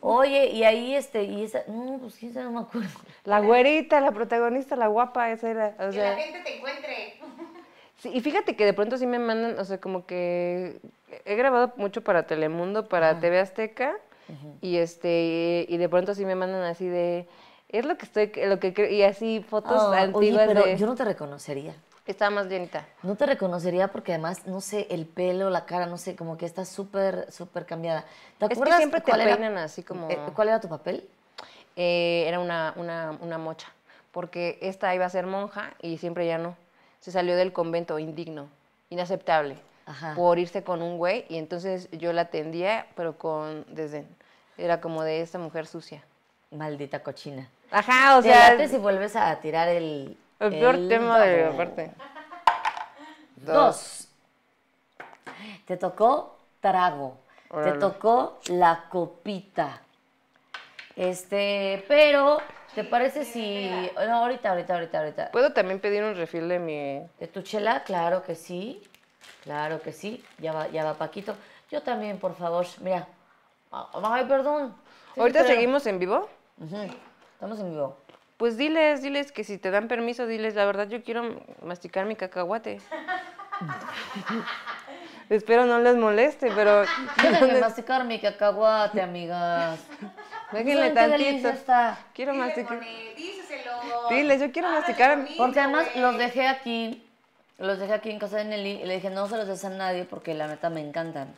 Oye, y ahí este, y esa, no, pues quién sabe, no me acuerdo. La güerita, la protagonista, la guapa, esa era. que la gente te encuentre. y fíjate que de pronto sí me mandan, o sea, como que he grabado mucho para Telemundo, para TV Azteca, y este, y de pronto sí me mandan así de es lo que estoy, lo que y así fotos ah, antiguas oye, pero yo no te reconocería. Estaba más llenita. No te reconocería porque además, no sé, el pelo, la cara, no sé, como que está súper, súper cambiada. ¿Te es acuerdas que siempre te peinan así como... Eh, ¿Cuál era tu papel? Eh, era una, mocha, porque esta iba a ser monja y siempre ya no. Se salió del convento, indigno, inaceptable. por irse con un güey y entonces yo la atendía, pero con desde era como de esta mujer sucia. Maldita cochina. Ajá, o sea. Te si vuelves a tirar el. El peor tema de parte. Dos. Te tocó trago. Te tocó la copita. Este, pero, ¿te parece si. No, ahorita, ahorita, ahorita, ahorita. ¿Puedo también pedir un refil de mi. ¿De tu chela? Claro que sí. Claro que sí. Ya va, ya va Paquito. Yo también, por favor. Mira. Ay, perdón. ahorita seguimos en vivo. Ajá. Estamos en vivo. Pues diles, diles que si te dan permiso, diles, la verdad yo quiero masticar mi cacahuate. Espero no les moleste, pero... Déjenme masticar mi cacahuate, amigas. Déjenle tantito. Quiero masticar. Diles, yo quiero masticar. porque además los dejé aquí, los dejé aquí en casa de Nelly y le dije, no se los des a nadie porque la neta me encantan.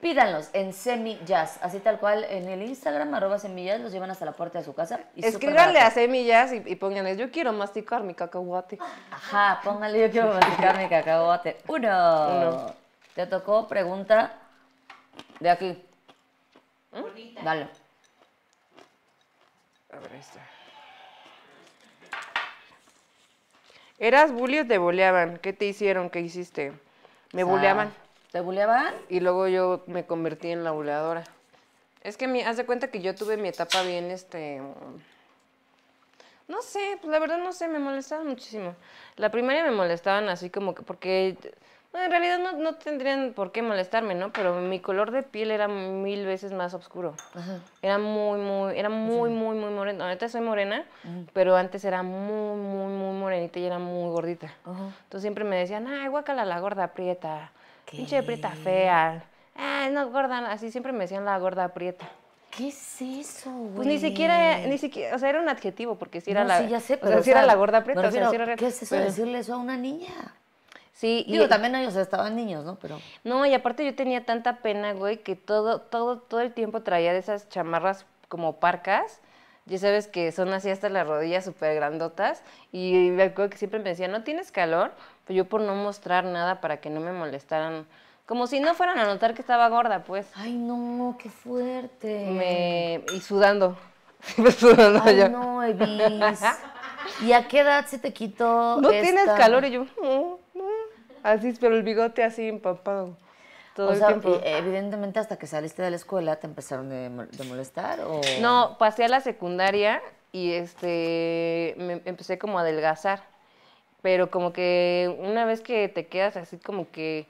Pídanlos en Semi Jazz así tal cual en el Instagram, arroba semillas, los llevan hasta la puerta de su casa. Y Escríbanle a Semillas y, y yo quiero masticar mi cacahuate. Ajá, pónganle, yo quiero masticar mi cacahuate. Uno. Te tocó pregunta de aquí. ¿Mm? Dale. A ver, esta. ¿Eras bully o te boleaban? ¿Qué te hicieron? ¿Qué hiciste? Me boleaban. ¿Te Y luego yo me convertí en la buleadora. Es que me haz de cuenta que yo tuve mi etapa bien, este. No sé, pues la verdad no sé, me molestaban muchísimo. La primaria me molestaban así como que, porque. en realidad no, no, tendrían por qué molestarme, ¿no? Pero mi color de piel era mil veces más oscuro. Era muy, muy, era muy, muy, muy morena. Ahorita soy morena, pero antes era muy, muy, muy morenita y era muy gordita. Entonces siempre me decían, ay, guácala la gorda, aprieta. Pinche prieta fea. Ah, no, gorda, así siempre me decían la gorda prieta. ¿Qué es eso, güey? Pues ni siquiera, ni siquiera, o sea, era un adjetivo, porque si era la. Sí, era la gorda prieta, ¿Qué es eso decirle eso a una niña? Sí. Digo, también ellos estaban niños, ¿no? Pero... No, y aparte yo tenía tanta pena, güey, que todo, todo, todo el tiempo traía de esas chamarras como parcas. Ya sabes que son así hasta las rodillas súper grandotas. Y me acuerdo que siempre me decían, ¿no tienes calor? Pues yo por no mostrar nada para que no me molestaran. Como si no fueran a notar que estaba gorda, pues. Ay, no, qué fuerte. Me... Y sudando. sudando Ay, no, Evis. ¿Y a qué edad se te quitó No tienes calor. Y yo, no, Así, pero el bigote así empapado. Todo o eh, evidentemente hasta que saliste de la escuela te empezaron de, molestar o... No, pasé a la secundaria y este me empecé como a adelgazar pero como que una vez que te quedas así como que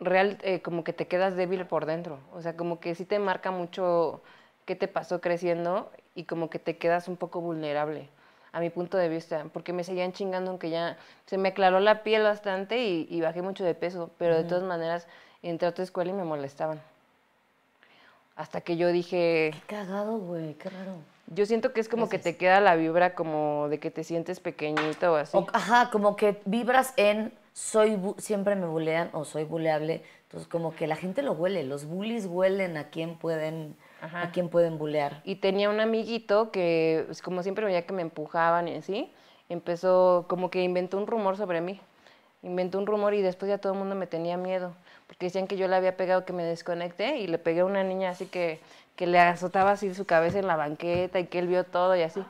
real, eh, como que te quedas débil por dentro, o sea, como que sí te marca mucho qué te pasó creciendo y como que te quedas un poco vulnerable a mi punto de vista, porque me seguían chingando aunque ya se me aclaró la piel bastante y, bajé mucho de peso, pero de todas maneras entré a otra escuela y me molestaban. Hasta que yo dije... Qué cagado, güey, qué raro. Yo siento que es como que te queda la vibra como de que te sientes pequeñito o así. ajá, como que vibras en soy siempre me bulean o soy buleable. Entonces como que la gente lo huele, los bullies huelen a quién pueden a quién pueden bulear. Y tenía un amiguito que pues, como siempre veía que me empujaban y así, empezó como que inventó un rumor sobre mí. Inventó un rumor y después ya todo el mundo me tenía miedo, porque decían que yo le había pegado que me desconecté y le pegué a una niña así que que le azotaba así su cabeza en la banqueta y que él vio todo y así.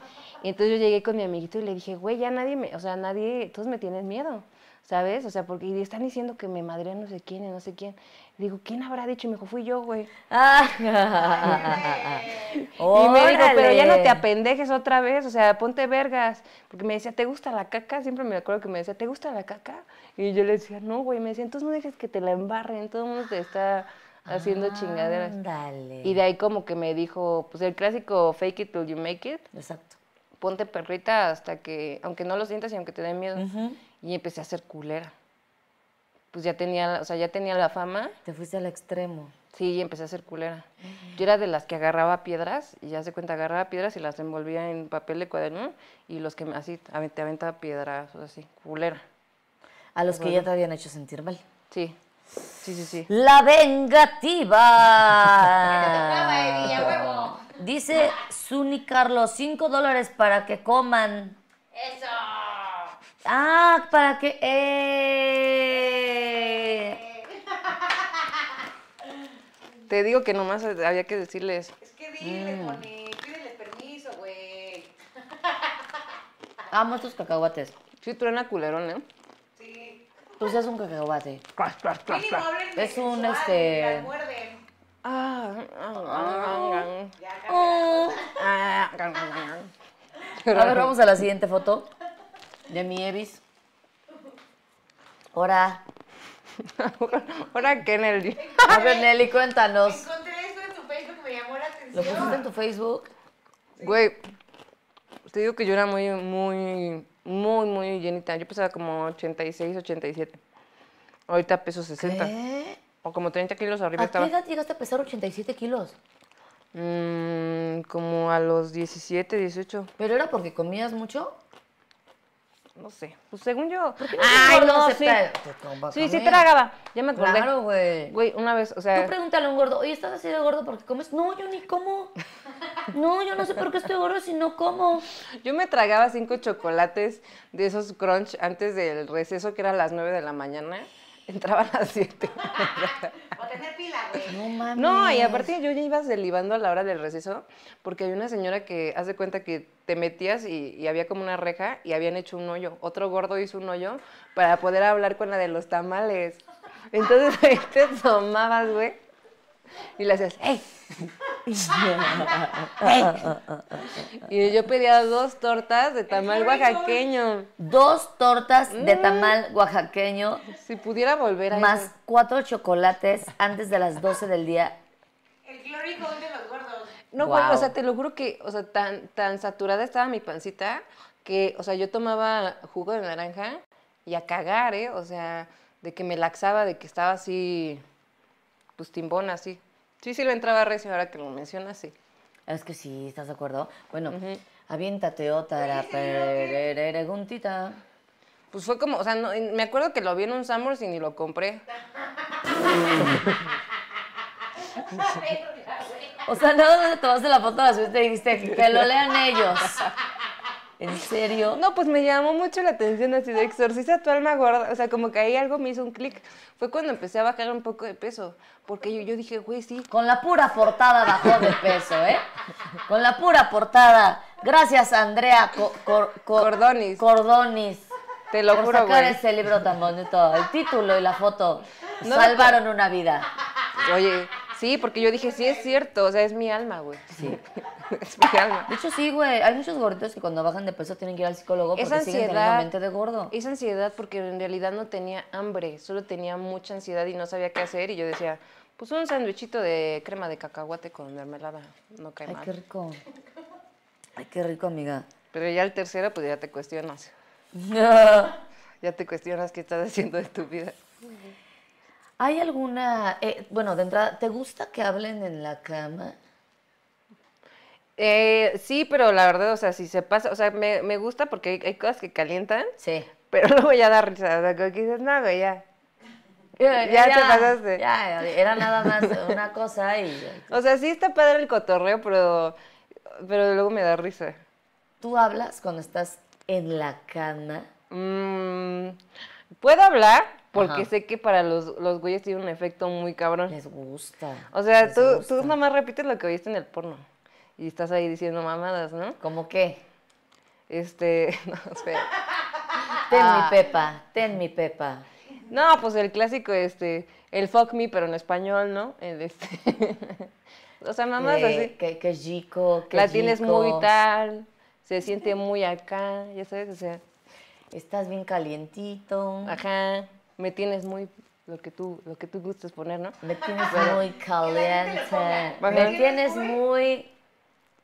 Y entonces yo llegué con mi amiguito y le dije, güey, ya nadie me, o sea, nadie, todos me tienen miedo, ¿sabes? O sea, porque están diciendo que me madre no sé quién y no sé quién. Le digo, ¿quién habrá dicho? Y me dijo, fui yo, güey. Ah, y me dijo, pero ya no te apendejes otra vez, o sea, ponte vergas. Porque me decía, ¿te gusta la caca? Siempre me acuerdo que me decía, ¿te gusta la caca? Y yo le decía, no, güey. Me decía, entonces no dejes que te la embarren, todo el mundo te está haciendo chingaderas. Dale. Y de ahí como que me dijo, pues el clásico fake it till you make it. Exacto. Ponte perrita hasta que, aunque no lo sientas y aunque te den miedo. Y empecé a ser culera. Pues ya tenía, o sea, ya tenía la fama. Te fuiste al extremo. Sí, y empecé a ser culera. Yo era de las que agarraba piedras, y ya se cuenta, agarraba piedras y las envolvía en papel de cuaderno, y los que así, te aventaba piedras, o sea, así, culera. A los que ya te habían hecho sentir mal. Sí. Sí, sí, sí. La vengativa. Dice Suni Carlos, 5 dólares para que coman. Eso. Ah, para que... Eh. Te digo que nomás había que decirles. Es que dile, mm. pídele permiso, güey. Amo estos cacahuates. Sí, truena culerón, ¿eh? Pues es un cacahuate. Es un este. A ver, vamos a la siguiente foto de mi Evis. Ahora. Ahora qué, Nelly. A ver, Nelly, cuéntanos. Encontré esto en tu Facebook, me llamó la atención. ¿Lo pusiste en tu Facebook? Güey, te digo que yo era muy, muy, muy, muy llenita. Yo pesaba como 86, 87. Ahorita peso 60. O como 30 kilos arriba ¿A estaba. qué edad llegaste a pesar 87 kilos? Mm, como a los 17, 18. ¿Pero era porque comías mucho? no sé. Pues según yo. ay no Ay, no, sí. Te sí, sí tragaba. Ya me acordé. Claro, güey. Güey, una vez, o sea. Tú pregúntale a un gordo, oye, ¿estás así de gordo porque comes? No, yo ni como. No, yo no sé por qué estoy gordo si no como. Yo me tragaba cinco chocolates de esos crunch antes del receso, que era a las nueve de la mañana. Entraban a las 7. o tener pila, güey. No mames. No, y aparte yo ya iba delivando a la hora del receso, porque había una señora que hace cuenta que te metías y, había como una reja y habían hecho un hoyo. Otro gordo hizo un hoyo para poder hablar con la de los tamales. Entonces ahí te tomabas, güey y le hacías, ¡hey! y yo pedía dos tortas de tamal oaxaqueño. Dos tortas de mm. tamal oaxaqueño. Si pudiera volver a Más cuatro chocolates antes de las 12 del día. El glory de los gordos. No, o sea, te lo juro que, o sea, tan, tan saturada estaba mi pancita que, o sea, yo tomaba jugo de naranja y a cagar, ¿eh? O sea, de que me laxaba, de que estaba así pues timbona, sí. Sí, sí lo entraba recién, ahora que lo menciona, sí. Es que sí, ¿estás de acuerdo? Bueno, aviéntate otra preguntita. Pues fue como, o sea, me acuerdo que lo vi en un Summers y ni lo compré. o sea, no, tomaste la foto, la subiste y dijiste que lo lean ellos. ¿En serio? No, pues me llamó mucho la atención así de exorciza tu alma gorda. O sea, como que ahí algo me hizo un clic. Fue cuando empecé a bajar un poco de peso. Porque yo, yo dije, güey, sí. Con la pura portada bajó de peso, ¿eh? Con la pura portada. Gracias, Andrea Cordonis. Cordonis. Te lo por sacar ese libro tan bonito. El título y la foto salvaron una vida. Oye, Sí, porque yo dije, sí es cierto, o sea, es mi alma, güey. Sí. es mi alma. De hecho, sí, güey. Hay muchos gorditos que cuando bajan de peso tienen que ir al psicólogo es porque ansiedad, siguen mente de gordo. Esa ansiedad porque en realidad no tenía hambre, solo tenía mucha ansiedad y no sabía qué hacer. Y yo decía, pues un sandwichito de crema de cacahuate con mermelada, no cae mal. Ay, qué rico. Ay, qué rico, amiga. Pero ya el tercero, pues ya te cuestionas. ya te cuestionas qué estás haciendo de tu vida. ¿Hay alguna, eh, bueno, de entrada, ¿te gusta que hablen en la cama? Eh, sí, pero la verdad, o sea, si se pasa, o sea, me, gusta porque hay, cosas que calientan. Sí. Pero luego ya da risa, o sea, que dices, no, güey, ya. Ya, te pasaste. Ya, era nada más una cosa y... O sea, sí está padre el cotorreo, pero, pero luego me da risa. ¿Tú hablas cuando estás en la cama? Mm, puedo hablar, porque sé que para los, los güeyes tiene un efecto muy cabrón. Les gusta. O sea, tú, tú nomás repites lo que oíste en el porno. Y estás ahí diciendo mamadas, ¿no? ¿Cómo qué? Este, no sé. Ten mi ah. pepa, ten mi pepa. No, pues el clásico, este, el fuck me, pero en español, ¿no? El este. o sea, mamadas así. Qué, qué chico, qué La tienes muy tal, se siente muy acá, ya sabes, o sea. Estás bien calientito. Ajá me tienes muy lo que tú lo que tú gustes poner, ¿no? Me tienes muy caliente. Me tienes muy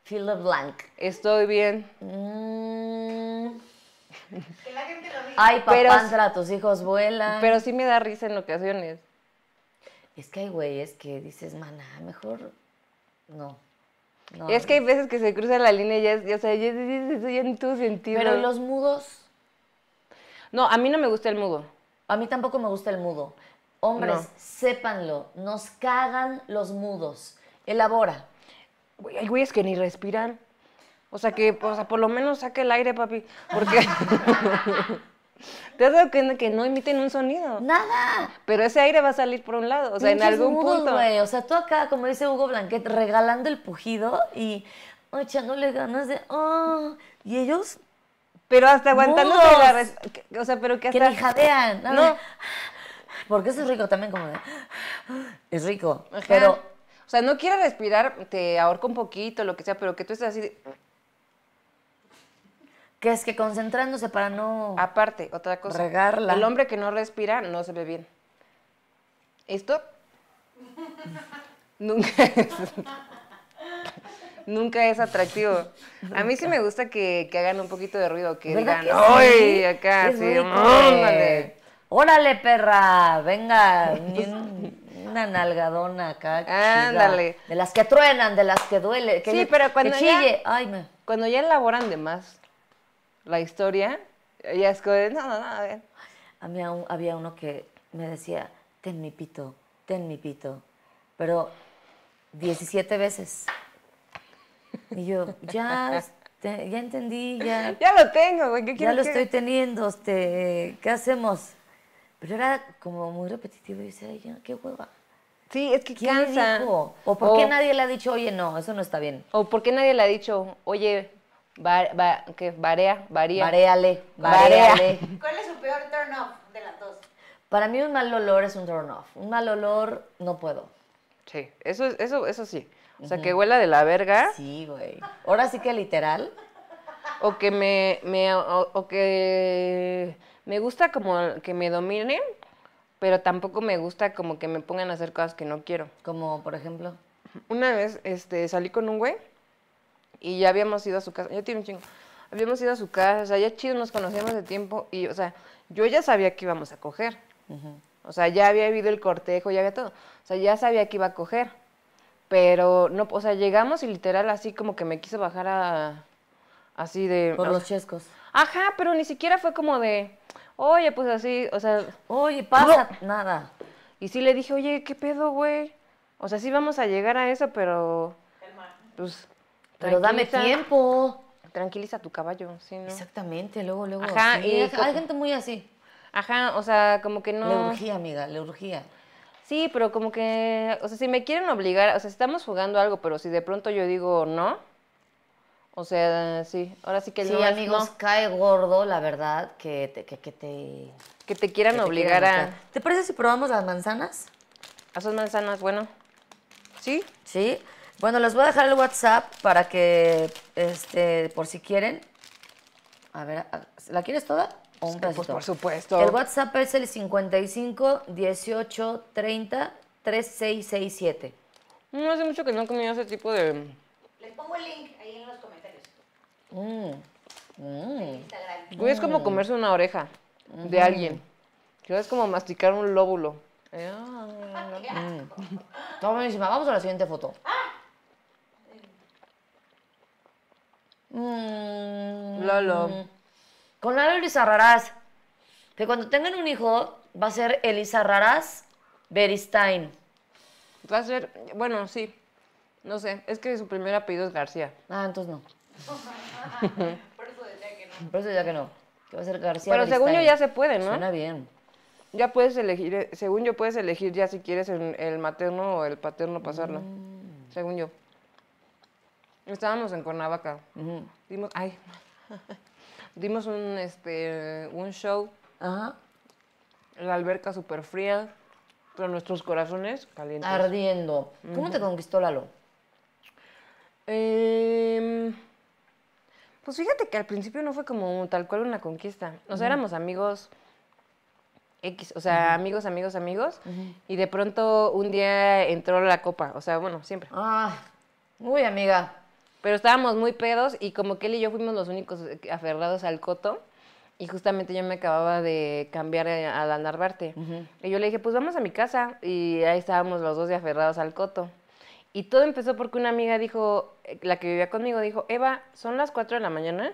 fill the Estoy bien. Mm. Que la Ay, papá, tus hijos vuelan. Pero sí me da risa en ocasiones. Es que hay güeyes que dices, mana, mejor no. Es que hay veces que se cruza la línea y ya, ya, o sea, ya, ya, en tu sentido. Pero los mudos? No, a mí no me gusta el mudo. A mí tampoco me gusta el mudo. Hombres, sépanlo, nos cagan los mudos. Elabora. Hay güeyes que ni respiran. O sea, que o por lo menos saque el aire, papi. Porque... ¿Te has cuenta que no emiten un sonido? ¡Nada! Pero ese aire va a salir por un lado, o sea, en algún punto. O sea, tú acá, como dice Hugo Blanquet, regalando el pujido y echándole ganas de... Ah", y ellos... Pero hasta aguantándose la O sea, pero que hasta... Que jadean. No. Porque eso es rico también, como de... Es rico, pero... O sea, no quiere respirar, te ahorca un poquito, lo que sea, pero que tú estés así... Que es que concentrándose para no... Aparte, otra cosa. Regarla. El hombre que no respira no se ve bien. ¿Esto? Nunca nunca es atractivo. A mí sí me gusta que, hagan un poquito de ruido, que digan, ¡ay! Acá, sí, ¡Órale! perra! Venga, una nalgadona acá. Ándale. De las que truenan, de las que duele. sí, pero cuando Ya, Ay, me... cuando ya elaboran de más la historia, ya es no, no, no, a ver. mí había uno que me decía, ten mi pito, ten mi pito. Pero 17 veces. Y yo, ya, ya entendí, ya. Ya lo tengo, güey, ¿qué Ya lo estoy teniendo, este, ¿qué hacemos? Pero era como muy repetitivo y decía, ya, qué hueva. Sí, es que cansa. ¿O por qué nadie le ha dicho, oye, no, eso no está bien? ¿O por qué nadie le ha dicho, oye, va, que varea, varía? Varéale, ¿Cuál es su peor turn off de las dos? Para mí un mal olor es un turn off. Un mal olor no puedo. Sí, eso, eso, eso sí. O sea, que huela de la verga. Sí, güey. Ahora sí que literal. O que me, me que me gusta como que me dominen, pero tampoco me gusta como que me pongan a hacer cosas que no quiero. Como, por ejemplo. Una vez este, salí con un güey y ya habíamos ido a su casa. Ya tiene un chingo. Habíamos ido a su casa, o sea, ya chido, nos conocíamos de tiempo y, o sea, yo ya sabía que íbamos a coger. O sea, ya había habido el cortejo, ya había todo. O sea, ya sabía que iba a coger. Pero no, o sea, llegamos y literal así como que me quise bajar a. Así de. Por los chescos. Ajá, pero ni siquiera fue como de. Oye, pues así, o sea. Oye, pasa nada. Y sí le dije, oye, ¿qué pedo, güey? O sea, sí vamos a llegar a eso, pero. Pues. Pero dame tiempo. Tranquiliza tu caballo, sí, ¿no? Exactamente, luego, luego. Ajá, y. Hay gente muy así. Ajá, o sea, como que no. Le urgía, amiga, le urgía. Sí, pero como que, o sea, si me quieren obligar, o sea, estamos jugando algo, pero si de pronto yo digo no, o sea, sí, ahora sí que no Sí, amigos, cae gordo, la verdad, que te... Que, que te, quieran obligar a... ¿Te parece si probamos las manzanas? A sus manzanas, bueno. ¿Sí? Sí. Bueno, les voy a dejar el WhatsApp para que, este, por si quieren. A ver, ¿la quieres toda? Este, pues, por pues, supuesto. El WhatsApp es el 55 18 30 3667. No hace mucho que no he comido ese tipo de. Les pongo el link ahí en los comentarios. Instagram. Mm, mm. es como mm. comerse una oreja de alguien. es como masticar un lóbulo. Vamos a la siguiente foto. Ah. Lolo con Lalo Elizarrarás. Que cuando tengan un hijo, va a ser Elizarrarás Beristain. Va a ser, bueno, sí. No sé, es que su primer apellido es García. Ah, entonces no. Por eso decía que no. Por eso decía que no. Que va a ser García. Pero según yo ya se puede, ¿no? Suena bien. Ya puedes elegir, eh, según yo puedes elegir ya si quieres el, materno o el paterno pasarla. Mm. Según yo. Estábamos en Cuernavaca. Dimos, ay dimos un, este, un show. Ajá. La alberca súper fría, pero nuestros corazones calientes. Ardiendo. ¿Cómo te conquistó Lalo? Em, pues fíjate que al principio no fue como tal cual una conquista. O sea, éramos amigos X, o sea, amigos, amigos, amigos. Y de pronto un día entró la copa. O sea, bueno, siempre. Ah, muy amiga. Pero estábamos muy pedos y como que él y yo fuimos los únicos eh, aferrados al coto. Y justamente yo me acababa de cambiar eh, a la Narvarte. Y yo le dije, pues vamos a mi casa. Y ahí estábamos los dos de aferrados al coto. Y todo empezó porque una amiga dijo, eh, la que vivía conmigo, dijo, Eva, son las 4 de la mañana.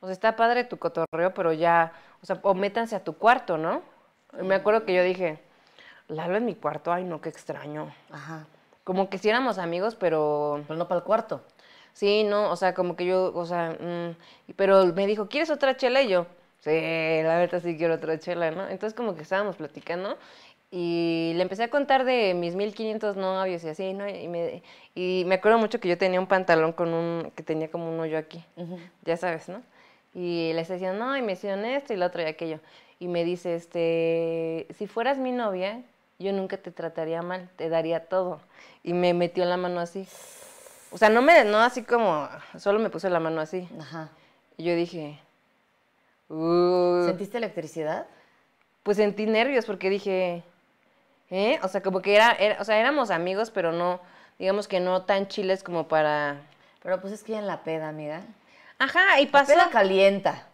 O sea, está padre tu cotorreo, pero ya, o sea, o métanse a tu cuarto, ¿no? Y me acuerdo que yo dije, Lalo en mi cuarto, ay no, qué extraño. Ajá. Como que si éramos amigos, pero... Pero no para el cuarto sí, no, o sea, como que yo, o sea, mm, pero me dijo, ¿quieres otra chela? Y yo, sí, la verdad sí quiero otra chela, ¿no? Entonces como que estábamos platicando y le empecé a contar de mis 1500 novios y así, ¿no? Y me, y me acuerdo mucho que yo tenía un pantalón con un, que tenía como un hoyo aquí, ya sabes, ¿no? Y les decía, no, y me hicieron esto y lo otro y aquello. Y me dice, este, si fueras mi novia, yo nunca te trataría mal, te daría todo. Y me metió la mano así. O sea, no me, no así como, solo me puse la mano así. Ajá. Y yo dije, uh". ¿Sentiste electricidad? Pues sentí nervios porque dije, ¿eh? O sea, como que era, o sea, éramos amigos, pero no, digamos que no tan chiles como para... Pero pues es que ya en la peda, amiga. Ajá, y pasó... La calienta.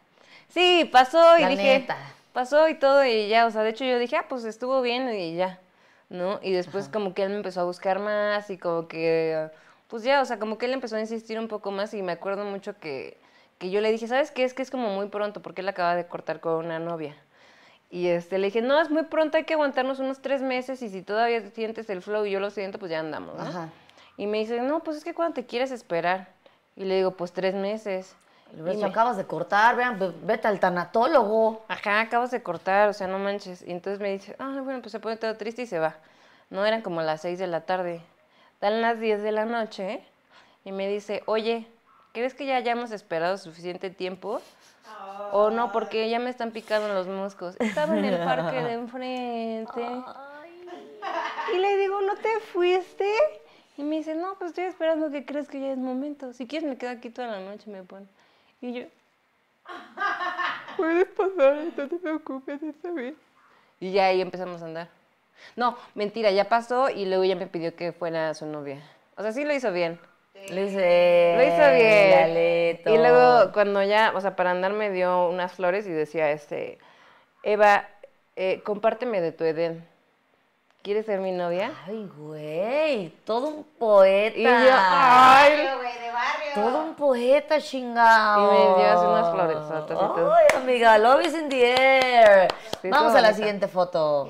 Sí, pasó y dije... Pasó y todo y ya, o sea, de hecho yo dije, ah, pues estuvo bien y ya, ¿no? Y después como que él me empezó a buscar más y como que pues ya, o sea, como que él empezó a insistir un poco más y me acuerdo mucho que, yo le dije, ¿sabes qué? Es que es como muy pronto porque él acaba de cortar con una novia. Y este, le dije, no, es muy pronto, hay que aguantarnos unos tres meses y si todavía sientes el flow y yo lo siento, pues ya andamos, Y me dice, no, pues es que cuando te quieres esperar. Y le digo, pues tres meses. Y me... acabas de cortar, vean, vete al tanatólogo. Ajá, acabas de cortar, o sea, no manches. Y entonces me dice, ah, bueno, pues se pone todo triste y se va. No, eran como las seis de la tarde. Dan las 10 de la noche y me dice, oye, ¿crees que ya hayamos esperado suficiente tiempo? O no, porque ya me están picando los moscos. Estaba en el parque de enfrente. Y le digo, ¿no te fuiste? Y me dice, no, pues estoy esperando que crees que ya es momento. Si quieres me quedo aquí toda la noche, me pone. Y yo, puedes pasar, no te preocupes, está bien. Y ya ahí empezamos a andar. No, mentira, ya pasó y luego ya me pidió que fuera su novia. O sea, sí lo hizo bien. Lo Lo hizo bien. Y luego cuando ya, o sea, para andar me dio unas flores y decía, este, Eva, eh, compárteme de tu Edén. ¿Quieres ser mi novia? Ay, güey, todo un poeta. Y ay, güey, de barrio. Todo un poeta, chingado. Y me dio unas flores Ay, amiga, love is in the air. Vamos a la siguiente foto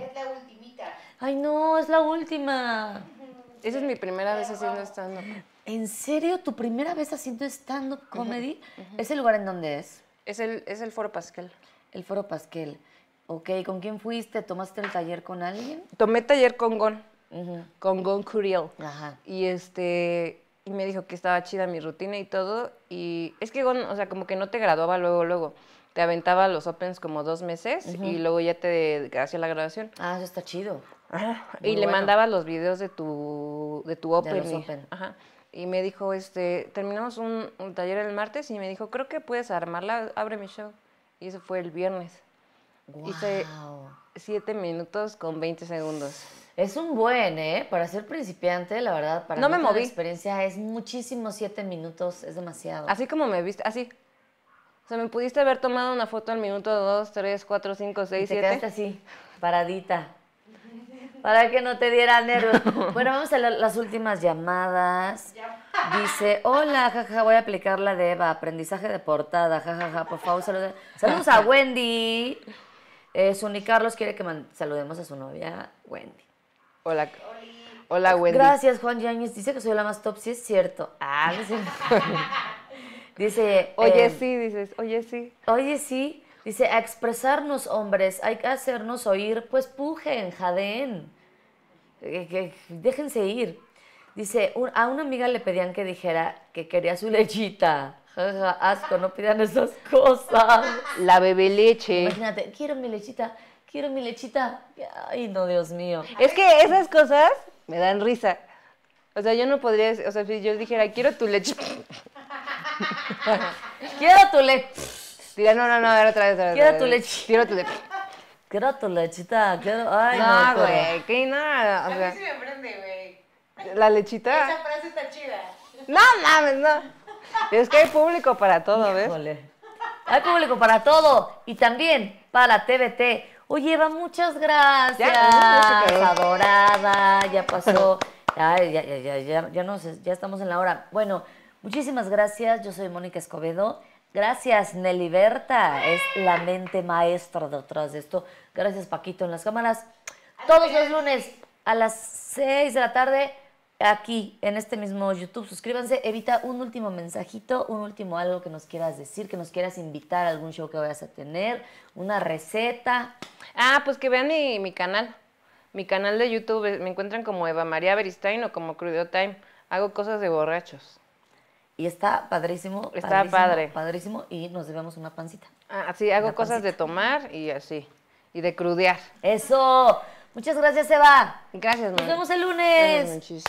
ay no, es la última. Esa es mi primera vez haciendo stand-up. ¿En serio? ¿Tu primera vez haciendo stand-up comedy? ¿Es el lugar en donde es? Es el, es el Foro pasquel El Foro Pasquel. Ok, ¿con quién fuiste? ¿Tomaste el taller con alguien? Tomé taller con Gon, con Gon Curiel. Ajá. Y este, y me dijo que estaba chida mi rutina y todo. Y es que Gon, o sea, como que no te graduaba luego, luego. Te aventaba los opens como dos meses y luego ya te hacía la graduación. Ah, eso está chido. Y le mandaba los videos de tu, de tu open. Y me dijo, este, terminamos un, taller el martes y me dijo, creo que puedes armarla, abre mi show. Y eso fue el viernes. Wow. Hice 7 minutos con 20 segundos. Es un buen, ¿eh? Para ser principiante, la verdad, para no me moví. La experiencia es muchísimo, siete minutos, es demasiado. Así como me viste, así. O sea, me pudiste haber tomado una foto al minuto 2, 3, 4, 5, 6, 7. Te quedaste así, paradita para que no te diera nervios. Bueno, vamos a las últimas llamadas. Dice, hola, jajaja, voy a aplicar la de Eva, aprendizaje de portada, jajaja, por favor, saluda. saludos a Wendy. Eh, Suni Carlos quiere que saludemos a su novia, Wendy. Hola. Hola, Wendy. Gracias, Juan Yáñez. Dice que soy la más top, sí es cierto. Ah, no Dice. Oye, eh, sí, dices. Oye, sí. Oye, sí. Dice, a expresarnos, hombres, hay que hacernos oír, pues pujen, jadén, déjense ir. Dice, a una amiga le pedían que dijera que quería su lechita. asco, no pidan esas cosas. La bebe leche. Imagínate, quiero mi lechita, quiero mi lechita. Ay, no, Dios mío. Es que esas cosas me dan risa. O sea, yo no podría, o sea, si yo dijera, quiero tu leche. quiero tu leche. Tira, no, no, no, a otra vez. Otra vez Quiero tu leche. Tira tu leche. Quiero tu lechita, quiero. Ay, no. No, güey, que nada. O a mí sí me prende, güey. La lechita. Esa frase está chida. No mames, no. Es que hay público para todo, ¿ves? Hay público para todo y también para la TVT. Oye, Eva, muchas gracias. Ya, gracias. adorada, ya pasó. Ay, ya, ya, ya, ya, ya, no sé, ya estamos en la hora. Bueno, muchísimas gracias. Yo soy Mónica Escobedo. Gracias, Nelly Berta. Es la mente maestra detrás de esto. Gracias, Paquito, en las cámaras. Todos los lunes a las 6 de la tarde, aquí en este mismo YouTube. Suscríbanse. Evita un último mensajito, un último algo que nos quieras decir, que nos quieras invitar a algún show que vayas a tener, una receta. Ah, pues que vean mi, mi canal. Mi canal de YouTube. Me encuentran como Eva María Beristain o como Crudeo Time. Hago cosas de borrachos. Y está padrísimo. Está padre. Padrísimo y nos debemos una pancita. Ah, así hago cosas de tomar y así. Y de crudear. Eso. Muchas gracias, Eva. Gracias, Nos vemos el lunes.